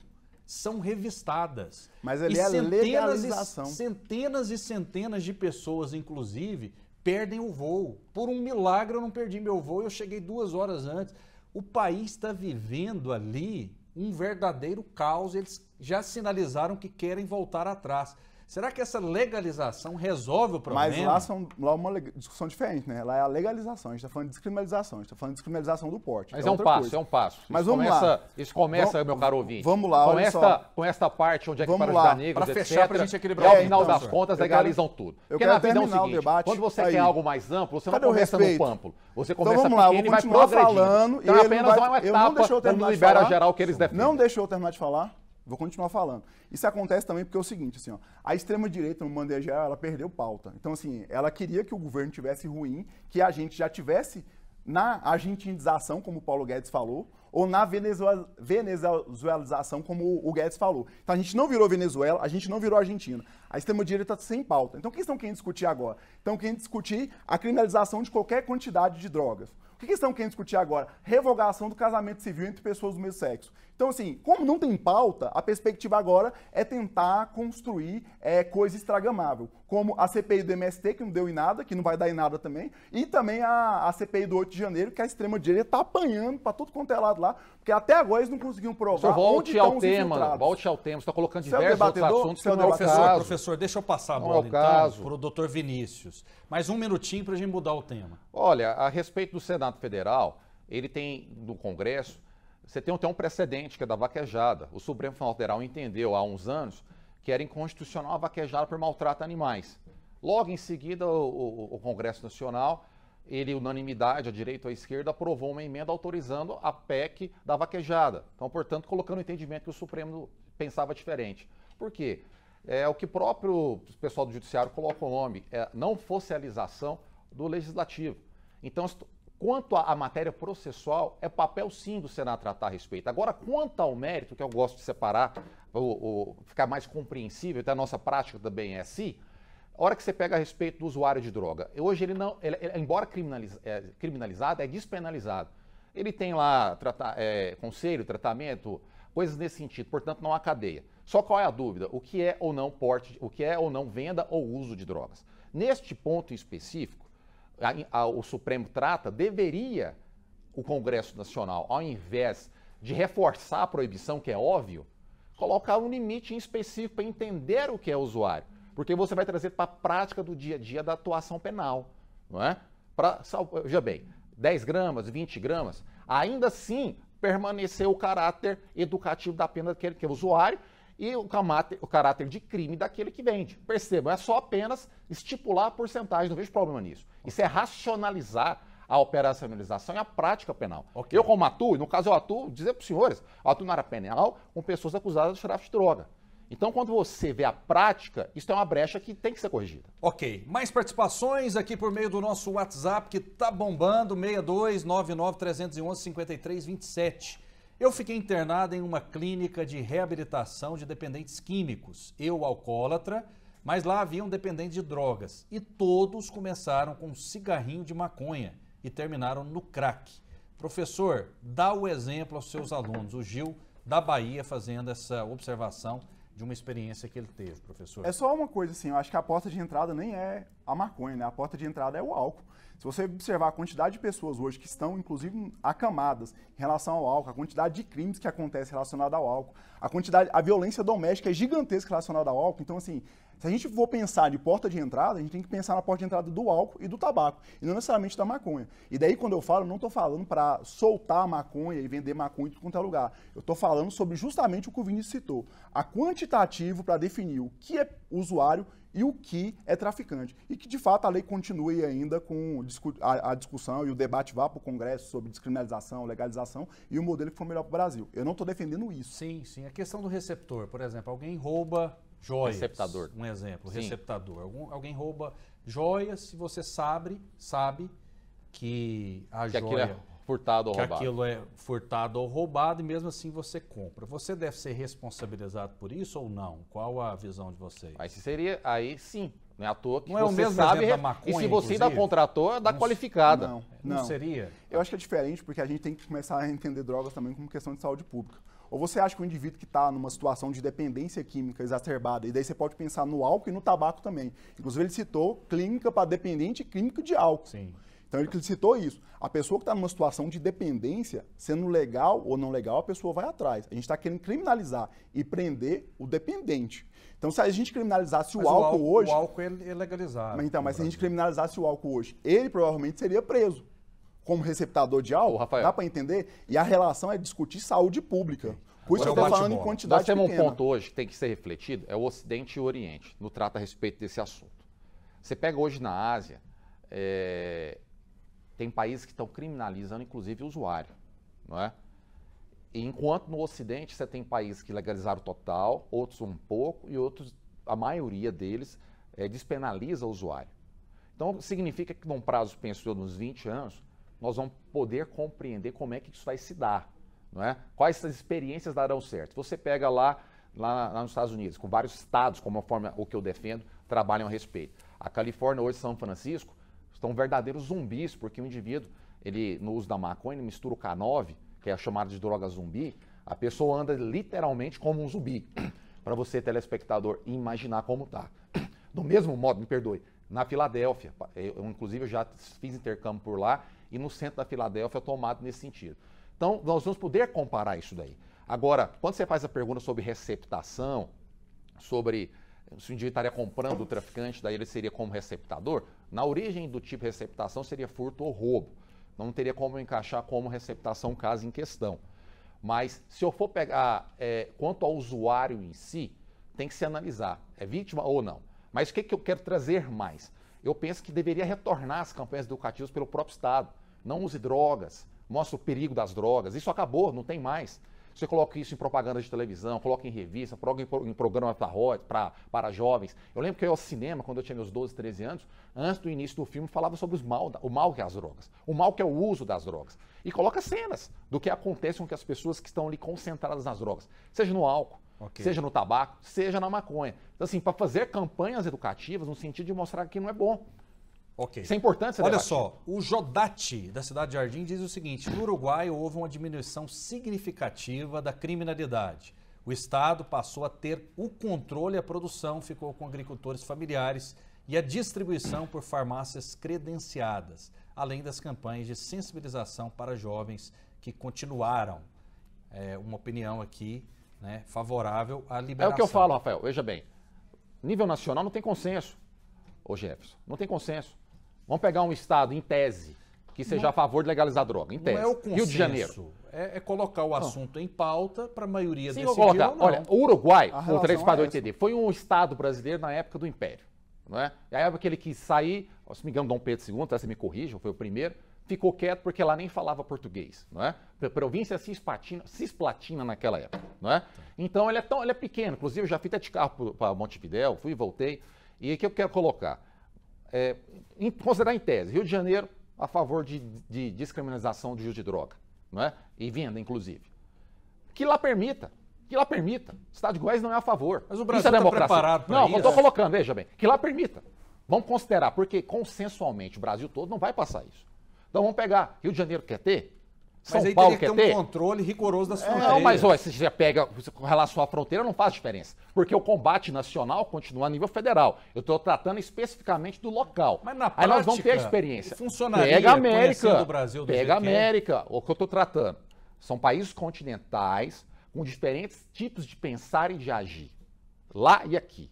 são revistadas. Mas ali é e é legalização. E, centenas e centenas de pessoas, inclusive, perdem o voo. Por um milagre, eu não perdi meu voo. Eu cheguei duas horas antes. O país está vivendo ali um verdadeiro caos. Eles já sinalizaram que querem voltar atrás. Será que essa legalização resolve o problema? Mas lá, são, lá é uma discussão diferente, né? Lá é a legalização, a gente está falando de descriminalização, a gente está falando de descriminalização do porte. Mas é, é um passo, coisa. é um passo. Mas isso vamos começa, lá. Isso começa, vamos, meu caro ouvinte. Vamos lá, com esta, só. Com esta parte onde é que para lá. os negros, Para fechar, para a gente equilibrar. E ao final então, das contas, legalizam tudo. Porque na vida é o seguinte, o debate, quando você aí. quer algo mais amplo, você Cadê não começa no pâmpulo. Você então começa então, vamos lá, pequeno e vai progredindo. Falando, então e apenas uma etapa, a libera geral que eles defendem. Não deixou eu terminar de falar. Vou continuar falando. Isso acontece também porque é o seguinte, assim, ó, a extrema-direita no Mandejar, ela perdeu pauta. Então, assim, ela queria que o governo tivesse ruim, que a gente já tivesse na argentinização, como o Paulo Guedes falou, ou na venezuelização, como o Guedes falou. Então a gente não virou Venezuela, a gente não virou Argentina. A extrema-direita está sem pauta. Então o que estão querendo discutir agora? Estão querendo discutir a criminalização de qualquer quantidade de drogas. O que estão querendo discutir agora? Revogação do casamento civil entre pessoas do mesmo sexo. Então, assim, como não tem pauta, a perspectiva agora é tentar construir é, coisa estragamável, como a CPI do MST, que não deu em nada, que não vai dar em nada também, e também a, a CPI do 8 de janeiro, que a extrema-direita está apanhando para tudo quanto é lado lá, porque até agora eles não conseguiram provar. Senhor, volte ao tema, volte ao tema. Você está colocando é diversos outros assuntos é que não é o professor, caso. professor, deixa eu passar a é bola então para o doutor Vinícius. Mais um minutinho para a gente mudar o tema. Olha, a respeito do Senado Federal, ele tem, no Congresso, você tem até um precedente, que é da vaquejada. O Supremo Federal entendeu há uns anos que era inconstitucional a vaquejada por maltrato a animais. Logo em seguida, o, o, o Congresso Nacional, ele, unanimidade, a direita ou a esquerda, aprovou uma emenda autorizando a PEC da vaquejada. Então, portanto, colocando o entendimento que o Supremo pensava diferente. Por quê? É o que próprio pessoal do Judiciário coloca o nome, é não focialização do Legislativo. Então, Quanto à matéria processual, é papel sim do Senado tratar a respeito. Agora, quanto ao mérito, que eu gosto de separar, ou, ou ficar mais compreensível, até a nossa prática é assim, a hora que você pega a respeito do usuário de droga, hoje ele não, ele, ele, embora criminaliz, é, criminalizado, é despenalizado. Ele tem lá tratar, é, conselho, tratamento, coisas nesse sentido, portanto não há cadeia. Só qual é a dúvida? O que é ou não porte, o que é ou não venda ou uso de drogas. Neste ponto específico, a, a, o Supremo trata, deveria o Congresso Nacional, ao invés de reforçar a proibição, que é óbvio, colocar um limite em específico para entender o que é usuário. Porque você vai trazer para a prática do dia a dia da atuação penal. Não é? Pra, já bem, 10 gramas, 20 gramas, ainda assim permanecer o caráter educativo da pena daquele é, que é usuário e o caráter, o caráter de crime daquele que vende. Percebam, é só apenas estipular a porcentagem, não vejo problema nisso. Isso é racionalizar a operacionalização e a prática penal. Okay. Eu, como atuo, no caso eu atuo, dizer para os senhores, atuo na área penal com pessoas acusadas de tráfico de droga. Então, quando você vê a prática, isso é uma brecha que tem que ser corrigida. Ok. Mais participações aqui por meio do nosso WhatsApp, que tá bombando, 62 311 5327 eu fiquei internada em uma clínica de reabilitação de dependentes químicos, eu alcoólatra, mas lá havia um dependente de drogas e todos começaram com um cigarrinho de maconha e terminaram no crack. Professor, dá o exemplo aos seus alunos. O Gil da Bahia fazendo essa observação de uma experiência que ele teve, professor. É só uma coisa assim, eu acho que a porta de entrada nem é a maconha, né? A porta de entrada é o álcool. Se você observar a quantidade de pessoas hoje que estão, inclusive, acamadas em relação ao álcool, a quantidade de crimes que acontece relacionada ao álcool, a quantidade, a violência doméstica é gigantesca relacionada ao álcool. Então, assim, se a gente for pensar de porta de entrada, a gente tem que pensar na porta de entrada do álcool e do tabaco, e não necessariamente da maconha. E daí, quando eu falo, eu não estou falando para soltar a maconha e vender maconha em tudo quanto é lugar. Eu estou falando sobre justamente o que o Vinícius citou, a quantitativo para definir o que é usuário e o que é traficante. E que, de fato, a lei continue ainda com a discussão e o debate vá para o Congresso sobre descriminalização, legalização e o modelo que for melhor para o Brasil. Eu não estou defendendo isso. Sim, sim. A questão do receptor, por exemplo, alguém rouba joias. Receptador. Um exemplo, sim. receptador. Algum, alguém rouba joias, se você sabe, sabe que a que é joia... Aquilo é furtado ou roubado. aquilo é furtado ou roubado e mesmo assim você compra. Você deve ser responsabilizado por isso ou não? Qual a visão de vocês? Aí seria, aí sim, não é à toa que não é você é sabe. Da maconha, e se você ainda contratou, é dá não, qualificada. Não, não, não, seria? Eu acho que é diferente porque a gente tem que começar a entender drogas também como questão de saúde pública. Ou você acha que o indivíduo que está numa situação de dependência química exacerbada, e daí você pode pensar no álcool e no tabaco também. Inclusive, ele citou clínica para dependente e clínica de álcool. Sim. Então ele citou isso. A pessoa que está numa situação de dependência, sendo legal ou não legal, a pessoa vai atrás. A gente está querendo criminalizar e prender o dependente. Então, se a gente criminalizasse o, álcool, o álcool, hoje. O álcool é legalizado. Mas, então, mas se a gente criminalizasse o álcool hoje, ele provavelmente seria preso. Como receptador de álcool, Rafael. dá para entender? E a relação é discutir saúde pública. Por isso eu estou é falando em quantidade Nós temos pequena. um ponto hoje que tem que ser refletido, é o Ocidente e o Oriente, no trata a respeito desse assunto. Você pega hoje na Ásia, é, tem países que estão criminalizando, inclusive, o usuário, não é? Enquanto no Ocidente você tem países que legalizaram total, outros um pouco e outros, a maioria deles, é, despenaliza o usuário. Então, significa que num prazo, penso eu, nos 20 anos, nós vamos poder compreender como é que isso vai se dar, não é? Quais essas experiências darão certo. Você pega lá, lá, lá nos Estados Unidos, com vários estados, como a forma o que eu defendo, trabalham a respeito. A Califórnia hoje, São Francisco, estão verdadeiros zumbis, porque o indivíduo, ele no uso da maconha, mistura o K9, que é chamado de droga zumbi, a pessoa anda literalmente como um zumbi, para você, telespectador, imaginar como tá. Do mesmo modo, me perdoe, na Filadélfia, eh, eu, inclusive eu já fiz intercâmbio por lá, e no centro da Filadélfia é tomado nesse sentido. Então, nós vamos poder comparar isso daí. Agora, quando você faz a pergunta sobre receptação, sobre eh, se o indivíduo estaria comprando o traficante, daí ele seria como receptador, na origem do tipo receptação seria furto ou roubo. Não teria como encaixar como receptação caso em questão. Mas se eu for pegar é, quanto ao usuário em si, tem que se analisar, é vítima ou não. Mas o que, que eu quero trazer mais? Eu penso que deveria retornar as campanhas educativas pelo próprio Estado. Não use drogas, mostra o perigo das drogas. Isso acabou, não tem mais. Você coloca isso em propaganda de televisão, coloca em revista, coloca em programa para jovens. Eu lembro que eu ia ao cinema, quando eu tinha meus 12, 13 anos, antes do início do filme, falava sobre os mal, o mal que é as drogas, o mal que é o uso das drogas. E coloca cenas do que acontece com as pessoas que estão ali concentradas nas drogas, seja no álcool, Okay. Seja no tabaco, seja na maconha. Então, assim, para fazer campanhas educativas no sentido de mostrar que não é bom. Ok. Isso é importante, Olha debate. só, o Jodati, da cidade de Jardim, diz o seguinte: no Uruguai houve uma diminuição significativa da criminalidade. O Estado passou a ter o controle, a produção ficou com agricultores familiares e a distribuição por farmácias credenciadas, além das campanhas de sensibilização para jovens que continuaram. É, uma opinião aqui né, favorável à liberação. É o que eu falo, Rafael. Veja bem, nível nacional não tem consenso, ô Jefferson, não tem consenso. Vamos pegar um estado em tese que seja não, a favor de legalizar a droga, em tese. Não é o consenso. Rio de Janeiro. É, é colocar o assunto em pauta para a maioria Sim, decidir colocar. Ou não. Olha, o Uruguai, a o 348 é entender, foi um estado brasileiro na época do Império. Não é? E a época que ele quis sair, se me engano, Dom Pedro II, até se me corrijam, foi o primeiro, ficou quieto porque ela nem falava português, não é? Província cisplatina, cisplatina naquela época, não é? Então ele é, tão, ele é pequeno, inclusive eu já fui até de carro para Montevidéu, fui e voltei. E o que eu quero colocar? é, em, considerar em tese, Rio de Janeiro a favor de, de descriminalização do uso de droga, não é? e venda, inclusive. Que lá permita, que lá permita. O Estado de Goiás não é a favor. Mas o Brasil está é tá preparado não, isso? Não, estou colocando, veja bem, que lá permita. Vamos considerar, porque consensualmente o Brasil todo não vai passar isso. Então vamos pegar, Rio de Janeiro quer ter? São mas aí Paulo teria que ter, ter um controle rigoroso das é, fronteiras. Não, mas ó, se você pega com relação à fronteira, não faz diferença. Porque o combate nacional continua a nível federal. Eu estou tratando especificamente do local. Mas na prática, aí nós vamos ter a experiência. Funcionaria pega a América, o Brasil do pega a é? América, o que eu estou tratando. São países continentais com diferentes tipos de pensar e de agir. Lá e aqui,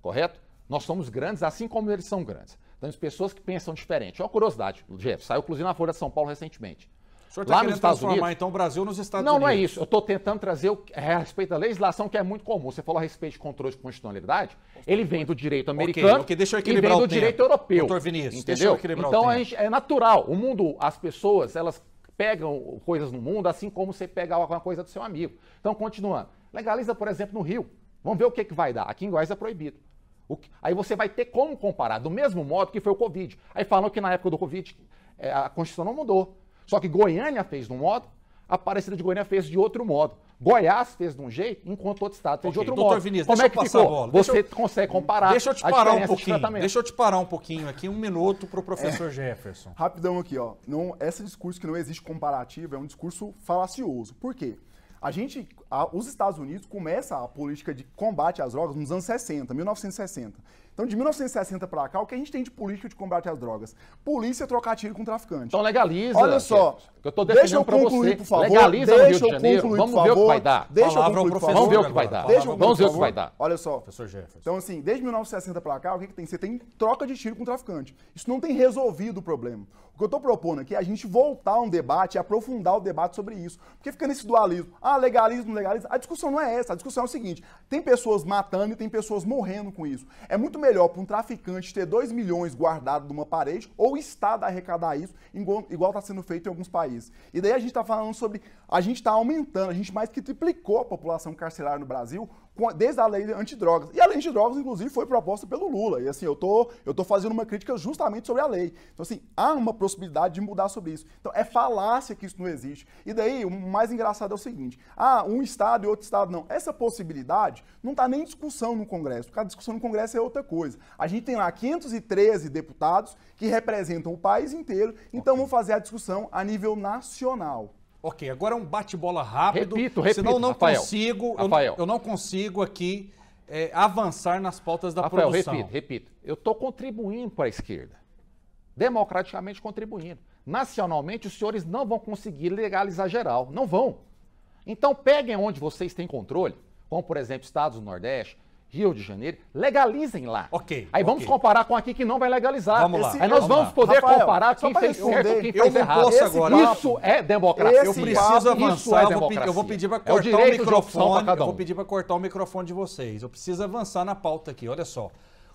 correto? Nós somos grandes assim como eles são grandes. Então, as pessoas que pensam diferente. É uma curiosidade, Jeff, saiu inclusive na Folha de São Paulo recentemente. Tá lá senhor está querendo transformar Unidos, então o Brasil nos Estados não, Unidos? Não, não é isso. Eu estou tentando trazer o, é, a respeito da legislação que é muito comum. Você falou a respeito de controle de constitucionalidade, ele vem do direito americano okay, okay, deixa eu equilibrar e vem do direito europeu. Doutor Vinícius, entendeu? então a gente, é natural. O mundo, as pessoas, elas pegam coisas no mundo assim como você pega alguma coisa do seu amigo. Então, continuando. Legaliza, por exemplo, no Rio. Vamos ver o que, que vai dar. Aqui em Goiás é proibido. Que... Aí você vai ter como comparar, do mesmo modo que foi o Covid. Aí falam que na época do Covid é, a Constituição não mudou. Só que Goiânia fez de um modo, a Aparecida de Goiânia fez de outro modo. Goiás fez de um jeito, enquanto outro estado fez okay, de outro Doutor modo. Vinícius, Como é que ficou? Você eu... consegue comparar? Deixa eu te parar um pouquinho. De deixa eu te parar um pouquinho aqui, um minuto para o professor é. Jefferson. Rapidão aqui, ó. Não, esse discurso que não existe comparativo é um discurso falacioso. Por quê? A gente, a, os Estados Unidos começa a política de combate às drogas nos anos 60, 1960. Então, de 1960 para cá, o que a gente tem de política de combate às drogas? Polícia trocar tiro com traficante. Então legaliza. Olha só. Eu tô deixa eu concluir, você. por favor. Legaliza deixa no Rio de Janeiro. Concluir, Vamos ver o que vai dar. Deixa Palavra eu concluir, Vamos ver o que vai dar. Deixa Vamos ver o que vai dar. Olha só. Professor Jefferson. Então, assim, desde 1960 para cá, o que, que tem? Você tem troca de tiro com traficante. Isso não tem resolvido o problema. O que eu estou propondo aqui é a gente voltar a um debate e aprofundar o debate sobre isso. Porque fica nesse dualismo. Ah, legalismo, legalismo. A discussão não é essa. A discussão é o seguinte: tem pessoas matando e tem pessoas morrendo com isso. É muito melhor para um traficante ter 2 milhões guardado numa parede ou o Estado arrecadar isso, igual está sendo feito em alguns países. E daí a gente está falando sobre. A gente está aumentando, a gente mais que triplicou a população carcerária no Brasil desde a lei antidrogas. E a lei antidrogas, inclusive, foi proposta pelo Lula. E assim, eu tô, eu tô fazendo uma crítica justamente sobre a lei. Então, assim, há uma possibilidade de mudar sobre isso. Então, é falácia que isso não existe. E daí, o mais engraçado é o seguinte: ah, um Estado e outro Estado não. Essa possibilidade não está nem em discussão no Congresso, porque a discussão no Congresso é outra coisa. A gente tem lá 513 deputados que representam o país inteiro, então okay. vamos fazer a discussão a nível nacional. Ok, agora é um bate-bola rápido. Repito, repito. Senão eu não Rafael, consigo. Rafael. Eu, eu não consigo aqui é, avançar nas pautas da Rafael, produção. Repito, repito. Eu estou contribuindo para a esquerda. Democraticamente contribuindo. Nacionalmente, os senhores não vão conseguir legalizar geral. Não vão. Então peguem onde vocês têm controle, como por exemplo, estados do Nordeste, Rio de Janeiro, legalizem lá. Ok. Aí vamos comparar com aqui que não vai legalizar. Vamos lá. Esse, Aí nós vamos, poder Rafael, comparar quem fez certo quem fez errado. Agora, isso é democracia. Eu preciso é avançar. É eu, vou, eu, vou, pedir para cortar é o, o microfone. Um. Eu vou pedir para cortar o microfone de vocês. Eu preciso avançar na pauta aqui. Olha só.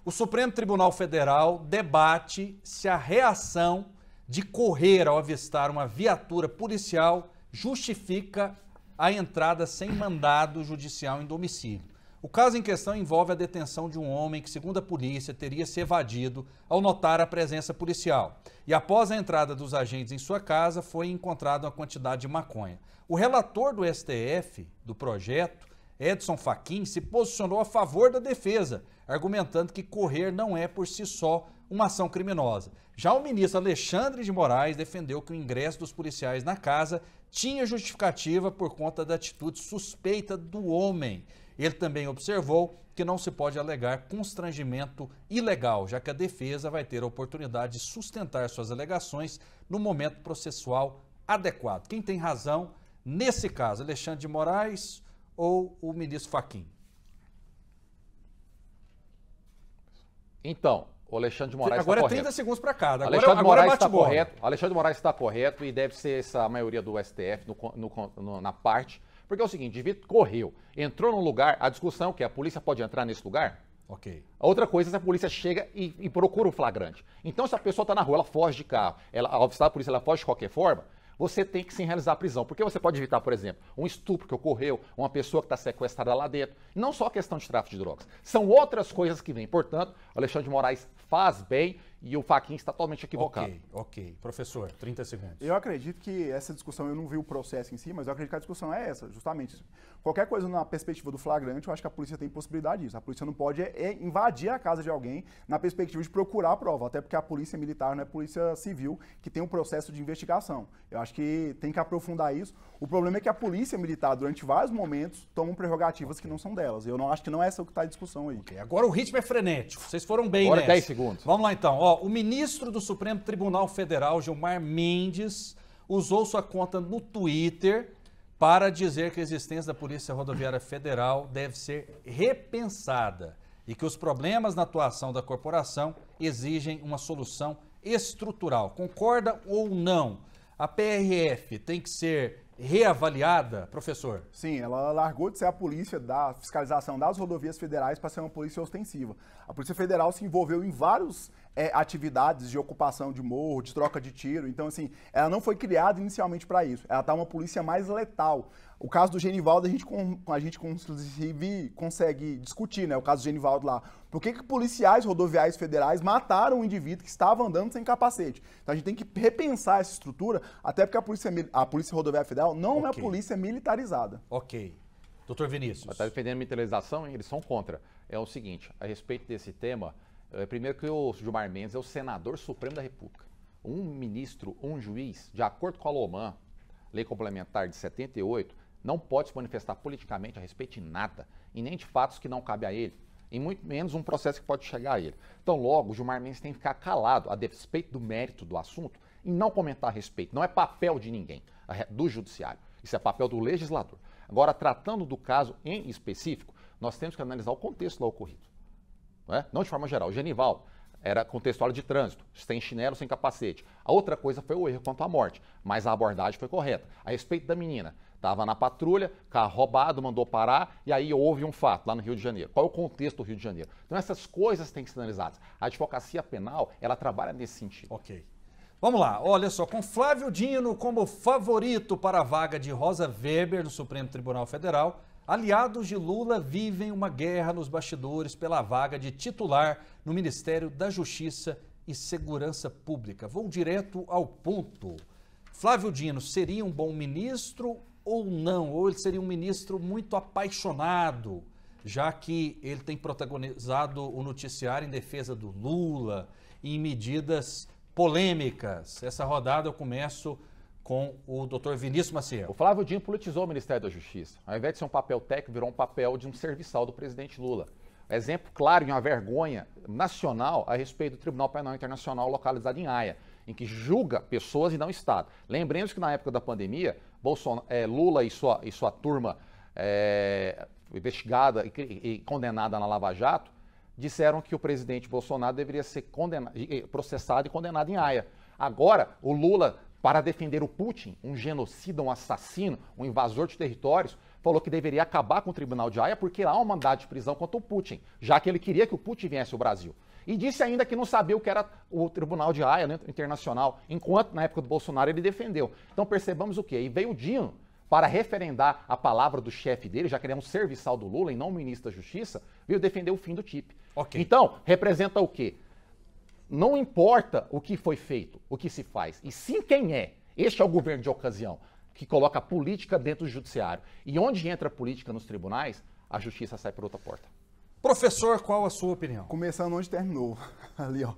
O Supremo Tribunal Federal debate se a reação de correr ao avistar uma viatura policial justifica a entrada sem mandado judicial em domicílio. O caso em questão envolve a detenção de um homem que, segundo a polícia, teria se evadido ao notar a presença policial. E após a entrada dos agentes em sua casa, foi encontrada uma quantidade de maconha. O relator do STF do projeto, Edson Fachin, se posicionou a favor da defesa, argumentando que correr não é por si só uma ação criminosa. Já o ministro Alexandre de Moraes defendeu que o ingresso dos policiais na casa tinha justificativa por conta da atitude suspeita do homem ele também observou que não se pode alegar constrangimento ilegal, já que a defesa vai ter a oportunidade de sustentar suas alegações no momento processual adequado. Quem tem razão nesse caso, Alexandre de Moraes ou o ministro Faquim? Então, o Alexandre de Moraes agora está é correto. Agora 30 segundos para cada. Alexandre agora Moraes está correto. Alexandre de Moraes está correto e deve ser essa maioria do STF no, no, no, na parte porque é o seguinte, o indivíduo correu, entrou num lugar, a discussão que a polícia pode entrar nesse lugar. Ok. outra coisa é se a polícia chega e, e procura o flagrante. Então, se a pessoa está na rua, ela foge de carro, ela, ao a polícia ela foge de qualquer forma, você tem que sim realizar a prisão. Porque você pode evitar, por exemplo, um estupro que ocorreu, uma pessoa que está sequestrada lá dentro. Não só a questão de tráfico de drogas. São outras coisas que vêm. Portanto, Alexandre de Moraes faz bem e o Faquin está totalmente equivocado. Ok, ok. Professor, 30 segundos. Eu acredito que essa discussão, eu não vi o processo em si, mas eu acredito que a discussão é essa, justamente. Qualquer coisa na perspectiva do flagrante, eu acho que a polícia tem possibilidade disso. A polícia não pode é, é invadir a casa de alguém na perspectiva de procurar a prova, até porque a polícia militar não é polícia civil, que tem um processo de investigação. Eu acho que tem que aprofundar isso. O problema é que a polícia militar, durante vários momentos, toma prerrogativas okay. que não são delas. Eu não acho que não é essa o que está em discussão aí. Okay. Agora o ritmo é frenético. Vocês foram bem Agora é nessa. 10 segundos. Vamos lá então. Ó, o ministro do Supremo Tribunal Federal, Gilmar Mendes, usou sua conta no Twitter para dizer que a existência da Polícia Rodoviária Federal deve ser repensada e que os problemas na atuação da corporação exigem uma solução estrutural. Concorda ou não? A PRF tem que ser reavaliada, professor? Sim, ela largou de ser a polícia da fiscalização das rodovias federais para ser uma polícia ostensiva. A Polícia Federal se envolveu em vários é, atividades de ocupação de morro, de troca de tiro. Então, assim, ela não foi criada inicialmente para isso. Ela tá uma polícia mais letal. O caso do Genivaldo, a gente, a gente consegue discutir, né? O caso do Genivaldo lá. Por que, que policiais rodoviários federais mataram um indivíduo que estava andando sem capacete? Então a gente tem que repensar essa estrutura, até porque a Polícia, a polícia Rodoviária Federal não é okay. é uma polícia militarizada. Ok. Doutor Vinícius. Está defendendo a militarização, hein? eles são contra. É o seguinte, a respeito desse tema, eh, primeiro que o Gilmar Mendes é o senador supremo da República. Um ministro, um juiz, de acordo com a Lomã, lei complementar de 78, não pode se manifestar politicamente a respeito de nada, e nem de fatos que não cabe a ele, e muito menos um processo que pode chegar a ele. Então, logo, o Gilmar Mendes tem que ficar calado a despeito do mérito do assunto e não comentar a respeito. Não é papel de ninguém, do judiciário. Isso é papel do legislador. Agora, tratando do caso em específico, nós temos que analisar o contexto lá ocorrido. Né? não de forma geral. O Genival era contextual de trânsito, sem chinelo, sem capacete. A outra coisa foi o erro quanto à morte, mas a abordagem foi correta. A respeito da menina, estava na patrulha, carro roubado, mandou parar, e aí houve um fato lá no Rio de Janeiro. Qual é o contexto do Rio de Janeiro? Então essas coisas têm que ser analisadas. A advocacia penal, ela trabalha nesse sentido. Ok. Vamos lá, olha só, com Flávio Dino como favorito para a vaga de Rosa Weber no Supremo Tribunal Federal, Aliados de Lula vivem uma guerra nos bastidores pela vaga de titular no Ministério da Justiça e Segurança Pública. Vão direto ao ponto. Flávio Dino seria um bom ministro ou não? Ou ele seria um ministro muito apaixonado, já que ele tem protagonizado o noticiário em defesa do Lula, em medidas polêmicas? Essa rodada eu começo com o doutor Vinícius Maciel. O Flávio Dino politizou o Ministério da Justiça. Ao invés de ser um papel técnico, virou um papel de um serviçal do presidente Lula. Exemplo claro de uma vergonha nacional a respeito do Tribunal Penal Internacional localizado em Haia, em que julga pessoas e não Estado. Lembremos que na época da pandemia, Bolsonaro, é, eh, Lula e sua, e sua turma é, investigada e, e condenada na Lava Jato disseram que o presidente Bolsonaro deveria ser processado e condenado em Haia. Agora, o Lula para defender o Putin, um genocida, um assassino, um invasor de territórios, falou que deveria acabar com o Tribunal de Haia porque há um mandado de prisão contra o Putin, já que ele queria que o Putin viesse ao Brasil. E disse ainda que não sabia o que era o Tribunal de Haia né, internacional, enquanto na época do Bolsonaro ele defendeu. Então percebamos o quê? E veio o Dino para referendar a palavra do chefe dele, já que ele é um serviçal do Lula e não um ministro da Justiça, veio defender o fim do TIP. Okay. Então, representa o quê? não importa o que foi feito, o que se faz, e sim quem é. Este é o governo de ocasião, que coloca a política dentro do judiciário. E onde entra a política nos tribunais, a justiça sai por outra porta. Professor, qual a sua opinião? Começando onde terminou, ali, ó.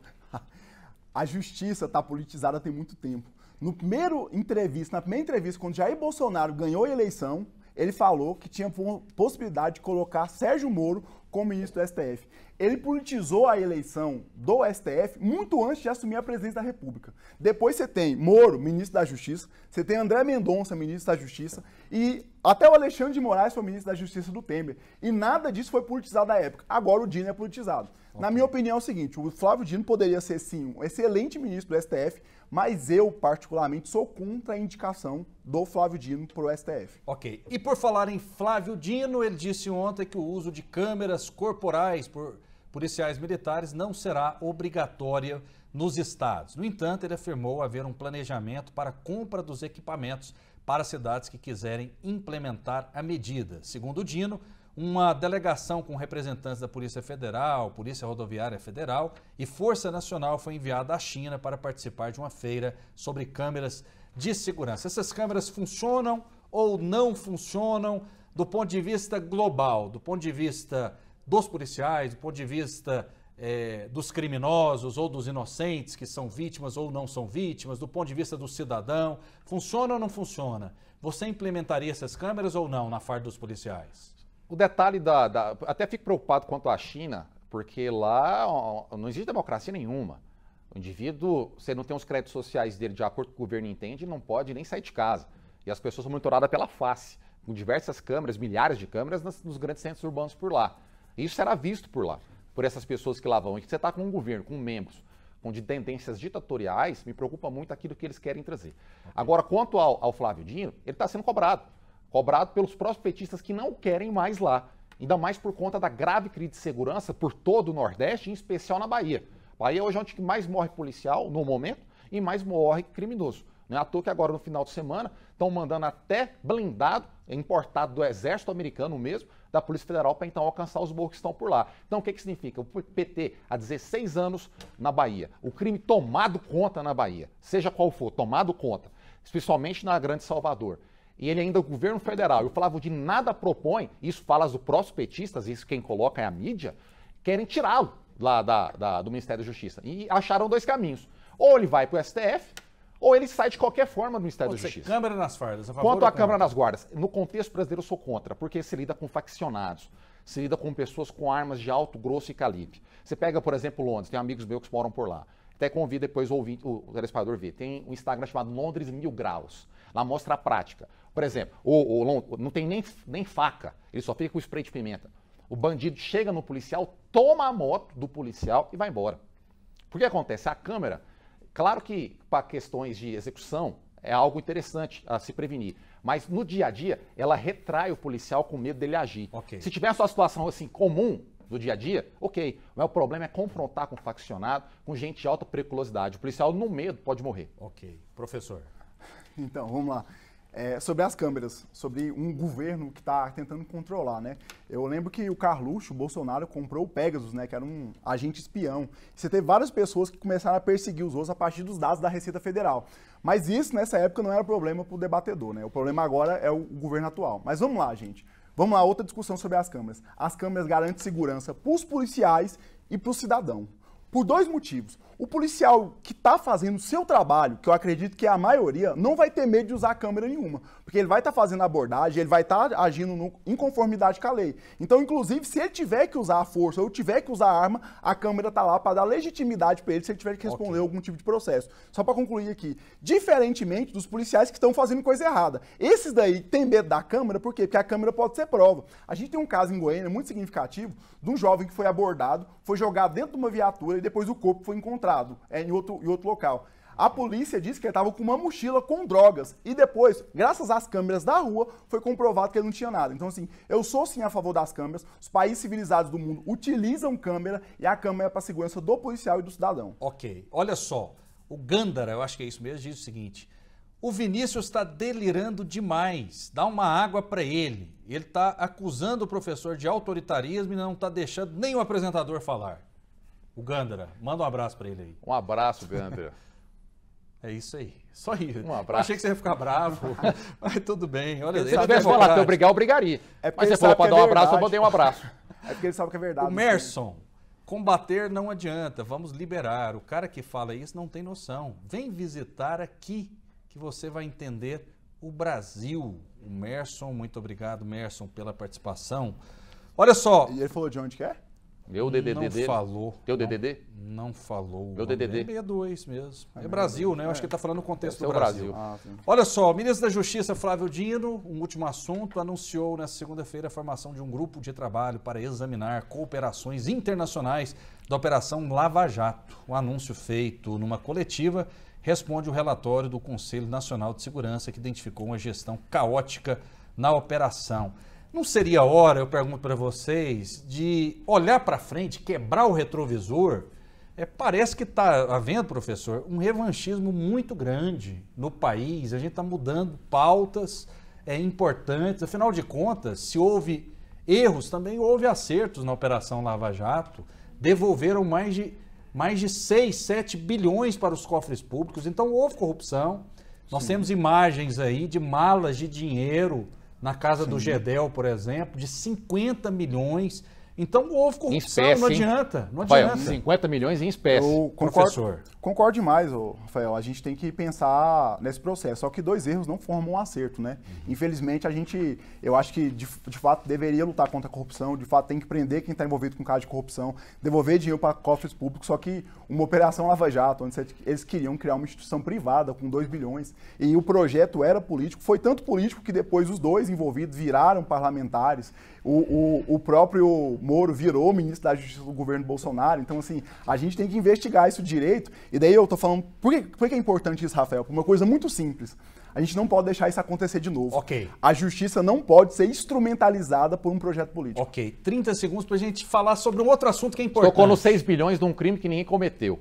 A justiça está politizada tem muito tempo. No primeiro entrevista, na primeira entrevista, quando Jair Bolsonaro ganhou a eleição, ele falou que tinha possibilidade de colocar Sérgio Moro como ministro do STF ele politizou a eleição do STF muito antes de assumir a presidência da República. Depois você tem Moro, ministro da Justiça, você tem André Mendonça, ministro da Justiça, e até o Alexandre de Moraes foi ministro da Justiça do Temer. E nada disso foi politizado na época. Agora o Dino é politizado. Okay. Na minha opinião é o seguinte, o Flávio Dino poderia ser sim um excelente ministro do STF, mas eu particularmente sou contra a indicação do Flávio Dino para o STF. Ok. E por falar em Flávio Dino, ele disse ontem que o uso de câmeras corporais por policiais militares não será obrigatória nos estados. No entanto, ele afirmou haver um planejamento para compra dos equipamentos para cidades que quiserem implementar a medida. Segundo o Dino, uma delegação com representantes da Polícia Federal, Polícia Rodoviária Federal e Força Nacional foi enviada à China para participar de uma feira sobre câmeras de segurança. Essas câmeras funcionam ou não funcionam do ponto de vista global, do ponto de vista dos policiais, do ponto de vista é, dos criminosos ou dos inocentes que são vítimas ou não são vítimas, do ponto de vista do cidadão, funciona ou não funciona? Você implementaria essas câmeras ou não na farda dos policiais? O detalhe da, da. Até fico preocupado quanto à China, porque lá não existe democracia nenhuma. O indivíduo, se não tem os créditos sociais dele de acordo com o governo entende, não pode nem sair de casa. E as pessoas são monitoradas pela face, com diversas câmeras, milhares de câmeras nos, nos grandes centros urbanos por lá. Isso será visto por lá, por essas pessoas que lá vão. E que você está com um governo, com membros, com de tendências ditatoriais, me preocupa muito aquilo que eles querem trazer. Agora, quanto ao, ao Flávio Dino, ele está sendo cobrado. Cobrado pelos próprios petistas que não querem mais lá. Ainda mais por conta da grave crise de segurança por todo o Nordeste, em especial na Bahia. Bahia hoje é onde mais morre policial, no momento, e mais morre criminoso. Não é à toa que agora, no final de semana, estão mandando até blindado, importado do exército americano mesmo, da Polícia Federal para então alcançar os morros que estão por lá. Então o que, que significa? O PT há 16 anos na Bahia, o crime tomado conta na Bahia, seja qual for, tomado conta, especialmente na Grande Salvador e ele ainda o governo federal e o Flávio de nada propõe, isso fala os próprios petistas, isso quem coloca é a mídia, querem tirá-lo lá da, da, do Ministério da Justiça. E acharam dois caminhos. Ou ele vai para o STF, ou ele sai de qualquer forma do Ministério Pode da Justiça. Câmara nas fardas, a favor Quanto à Câmara nas guardas, no contexto brasileiro eu sou contra, porque se lida com faccionados, se lida com pessoas com armas de alto, grosso e calibre. Você pega, por exemplo, Londres, tem amigos meus que moram por lá. Até convido depois o, ouvinte, o telespectador ver. Tem um Instagram chamado Londres Mil Graus. Lá mostra a prática. Por exemplo, o, o, não tem nem, nem faca, ele só fica com spray de pimenta. O bandido chega no policial, toma a moto do policial e vai embora. que acontece? A câmera Claro que para questões de execução é algo interessante a se prevenir. Mas no dia a dia, ela retrai o policial com medo dele agir. Okay. Se tiver só uma situação assim comum, do dia a dia, ok. Mas o problema é confrontar com faccionado, com gente de alta periculosidade. O policial, no medo, pode morrer. Ok. Professor. Então, vamos lá é, sobre as câmeras, sobre um governo que está tentando controlar, né? Eu lembro que o Carluxo, o Bolsonaro, comprou o Pegasus, né? Que era um agente espião. Você teve várias pessoas que começaram a perseguir os outros a partir dos dados da Receita Federal. Mas isso, nessa época, não era problema para o debatedor, né? O problema agora é o governo atual. Mas vamos lá, gente. Vamos lá, outra discussão sobre as câmeras. As câmeras garantem segurança para os policiais e para o cidadão. Por dois motivos. O policial que está fazendo o seu trabalho, que eu acredito que é a maioria, não vai ter medo de usar câmera nenhuma. Porque ele vai estar tá fazendo abordagem, ele vai estar tá agindo no, em conformidade com a lei. Então, inclusive, se ele tiver que usar a força ou tiver que usar a arma, a câmera está lá para dar legitimidade para ele se ele tiver que responder okay. algum tipo de processo. Só para concluir aqui, diferentemente dos policiais que estão fazendo coisa errada. Esses daí têm medo da câmera por quê? Porque a câmera pode ser prova. A gente tem um caso em Goiânia muito significativo de um jovem que foi abordado, foi jogado dentro de uma viatura e depois o corpo foi encontrado é, em, outro, em outro local. A polícia disse que ele estava com uma mochila com drogas. E depois, graças às câmeras da rua, foi comprovado que ele não tinha nada. Então, assim, eu sou sim a favor das câmeras. Os países civilizados do mundo utilizam câmera e a câmera é para segurança do policial e do cidadão. Ok. Olha só. O Gandara, eu acho que é isso mesmo, diz o seguinte: o Vinícius está delirando demais. Dá uma água para ele. Ele está acusando o professor de autoritarismo e não está deixando nem o apresentador falar. O Gandara, manda um abraço para ele aí. Um abraço, Gandara. É isso aí. Só isso. Um abraço. Achei que você ia ficar bravo. Mas tudo bem. Olha, é se tivesse falado que eu brigar, eu brigaria. É Mas você falou para é dar um abraço, eu mandei um abraço. É porque ele sabe que é verdade. O Merson, combater não adianta, vamos liberar. O cara que fala isso não tem noção. Vem visitar aqui que você vai entender o Brasil. O Merson, muito obrigado, Merson, pela participação. Olha só. E ele falou de onde que é? Meu DDD. Não falou. Teu DDD? Não, não falou. Meu DDD. É 62 mesmo. É, é Brasil, né? Eu é. acho que ele está falando no contexto é do Brasil. Brasil. Ah, Olha só, o ministro da Justiça, Flávio Dino, um último assunto, anunciou nesta segunda-feira a formação de um grupo de trabalho para examinar cooperações internacionais da Operação Lava Jato. O um anúncio feito numa coletiva responde o relatório do Conselho Nacional de Segurança, que identificou uma gestão caótica na operação. Não seria hora, eu pergunto para vocês, de olhar para frente, quebrar o retrovisor? É, parece que está havendo, professor, um revanchismo muito grande no país. A gente está mudando pautas é, importantes. Afinal de contas, se houve erros, também houve acertos na Operação Lava Jato. Devolveram mais de, mais de 6, 7 bilhões para os cofres públicos. Então, houve corrupção. Nós Sim. temos imagens aí de malas de dinheiro na casa Sim. do Gedel, por exemplo, de 50 milhões então houve corrupção, espécie, não adianta. Não Rafael, adianta. 50 milhões em espécie. Eu concordo, Professor. Concordo demais, Rafael. A gente tem que pensar nesse processo. Só que dois erros não formam um acerto, né? Uhum. Infelizmente, a gente, eu acho que de, de, fato deveria lutar contra a corrupção, de fato tem que prender quem está envolvido com caso de corrupção, devolver dinheiro para cofres públicos. Só que uma operação Lava Jato, onde eles queriam criar uma instituição privada com 2 bilhões, e o projeto era político, foi tanto político que depois os dois envolvidos viraram parlamentares o, o, o, próprio Moro virou ministro da Justiça do governo Bolsonaro. Então, assim, a gente tem que investigar isso direito. E daí eu tô falando. Por que, por que é importante isso, Rafael? Por uma coisa muito simples. A gente não pode deixar isso acontecer de novo. Ok. A justiça não pode ser instrumentalizada por um projeto político. Ok. 30 segundos para a gente falar sobre um outro assunto que é importante. Tocou nos 6 bilhões de um crime que ninguém cometeu.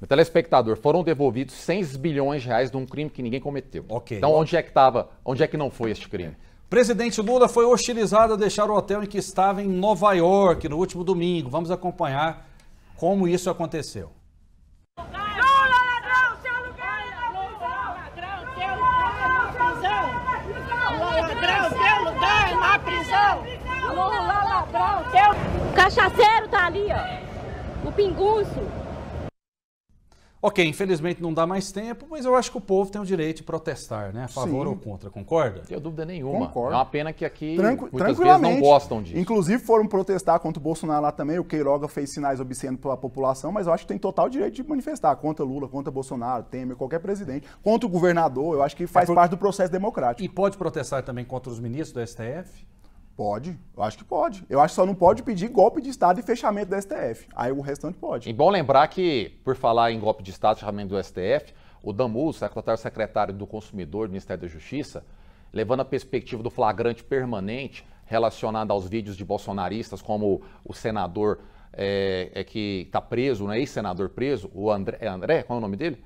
Meu telespectador, foram devolvidos 6 bilhões de reais de um crime que ninguém cometeu. Ok. Então, onde é que estava, onde é que não foi este crime? É. Presidente Lula foi hostilizado a deixar o hotel em que estava em Nova York no último domingo. Vamos acompanhar como isso aconteceu. O cachaceiro tá ali, ó. O pingunço. Ok, infelizmente não dá mais tempo, mas eu acho que o povo tem o direito de protestar, né? A favor Sim. ou contra, concorda? tenho dúvida nenhuma. Concordo. É uma pena que aqui Tranqu muitas vezes não gostam disso. Inclusive foram protestar contra o Bolsonaro lá também, o Queiroga fez sinais obscenos pela população, mas eu acho que tem total direito de manifestar contra Lula, contra Bolsonaro, Temer, qualquer presidente, contra o governador, eu acho que faz é por... parte do processo democrático. E pode protestar também contra os ministros do STF? Pode, eu acho que pode. Eu acho que só não pode pedir golpe de Estado e fechamento do STF. Aí o restante pode. E bom lembrar que, por falar em golpe de Estado e fechamento do STF, o Damus, secretário secretário do Consumidor do Ministério da Justiça, levando a perspectiva do flagrante permanente relacionado aos vídeos de bolsonaristas, como o senador é, é que está preso, né, ex-senador preso, o André, é André, qual é o nome dele?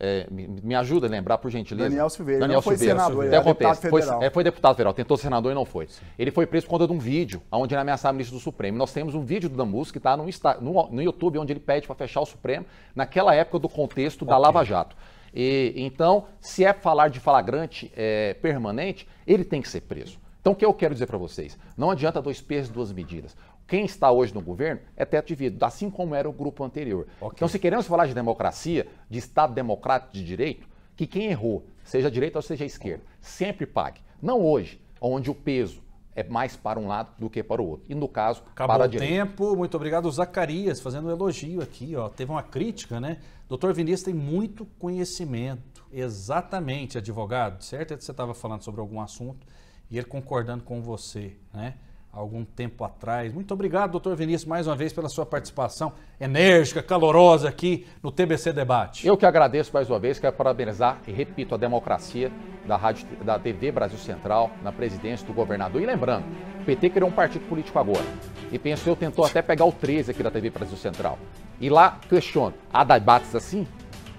É, me, me, ajuda a lembrar, por gentileza. Daniel Silveira. Daniel não foi Silveira. senador, Até deputado federal. Foi, é, foi, deputado federal, tentou senador e não foi. Ele foi preso por conta de um vídeo, onde ele ameaçava o ministro do Supremo. Nós temos um vídeo do Damus que está no, no, no, YouTube, onde ele pede para fechar o Supremo, naquela época do contexto okay. da Lava Jato. E, então, se é falar de flagrante é, permanente, ele tem que ser preso. Então, o que eu quero dizer para vocês? Não adianta dois pesos, duas medidas quem está hoje no governo é teto de vidro, assim como era o grupo anterior. Okay. Então, se queremos falar de democracia, de Estado democrático de direito, que quem errou, seja direita ou seja esquerda, sempre pague. Não hoje, onde o peso é mais para um lado do que para o outro. E no caso, Acabou para a direita. tempo. Muito obrigado, Zacarias, fazendo um elogio aqui. Ó. Teve uma crítica, né? Doutor Vinícius tem muito conhecimento. Exatamente, advogado. Certo é que você estava falando sobre algum assunto e ele concordando com você, né? algum tempo atrás. Muito obrigado, doutor Vinícius, mais uma vez pela sua participação enérgica, calorosa aqui no TBC Debate. Eu que agradeço mais uma vez, quero parabenizar e repito a democracia da Rádio da TV Brasil Central, na presidência do governador. E lembrando, o PT criou um partido político agora. E pensou, tentou até pegar o 13 aqui da TV Brasil Central. E lá questiono, há debates assim?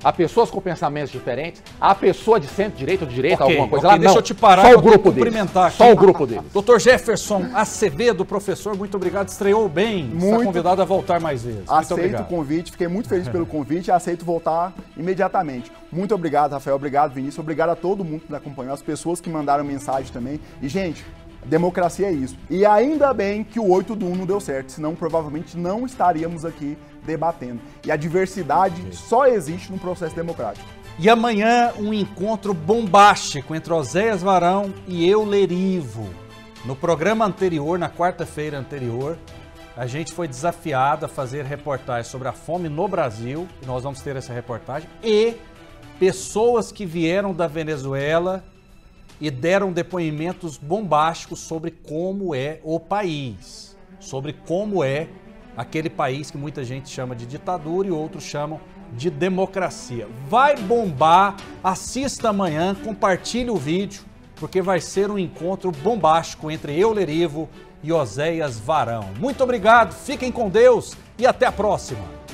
a pessoas com pensamentos diferentes, a pessoa de centro-direita ou de direita, okay, alguma coisa okay. lá. Deixa não, eu te parar, só o grupo cumprimentar aqui. Só o grupo deles. Doutor Jefferson Acevedo, professor, muito obrigado. Estreou bem. Muito... Está convidado a voltar mais vezes. Aceito o convite, fiquei muito feliz pelo convite e aceito voltar imediatamente. Muito obrigado, Rafael. Obrigado, Vinícius. Obrigado a todo mundo que me acompanhou, as pessoas que mandaram mensagem também. E, gente, Democracia é isso. E ainda bem que o 8 do 1 não deu certo, senão provavelmente não estaríamos aqui debatendo. E a diversidade só existe no processo democrático. E amanhã um encontro bombástico entre Oséias Varão e eu, Lerivo. No programa anterior, na quarta-feira anterior, a gente foi desafiado a fazer reportagem sobre a fome no Brasil. Nós vamos ter essa reportagem. E pessoas que vieram da Venezuela e deram depoimentos bombásticos sobre como é o país, sobre como é aquele país que muita gente chama de ditadura e outros chamam de democracia. Vai bombar, assista amanhã, compartilhe o vídeo, porque vai ser um encontro bombástico entre Eulerivo e Oséias Varão. Muito obrigado, fiquem com Deus e até a próxima!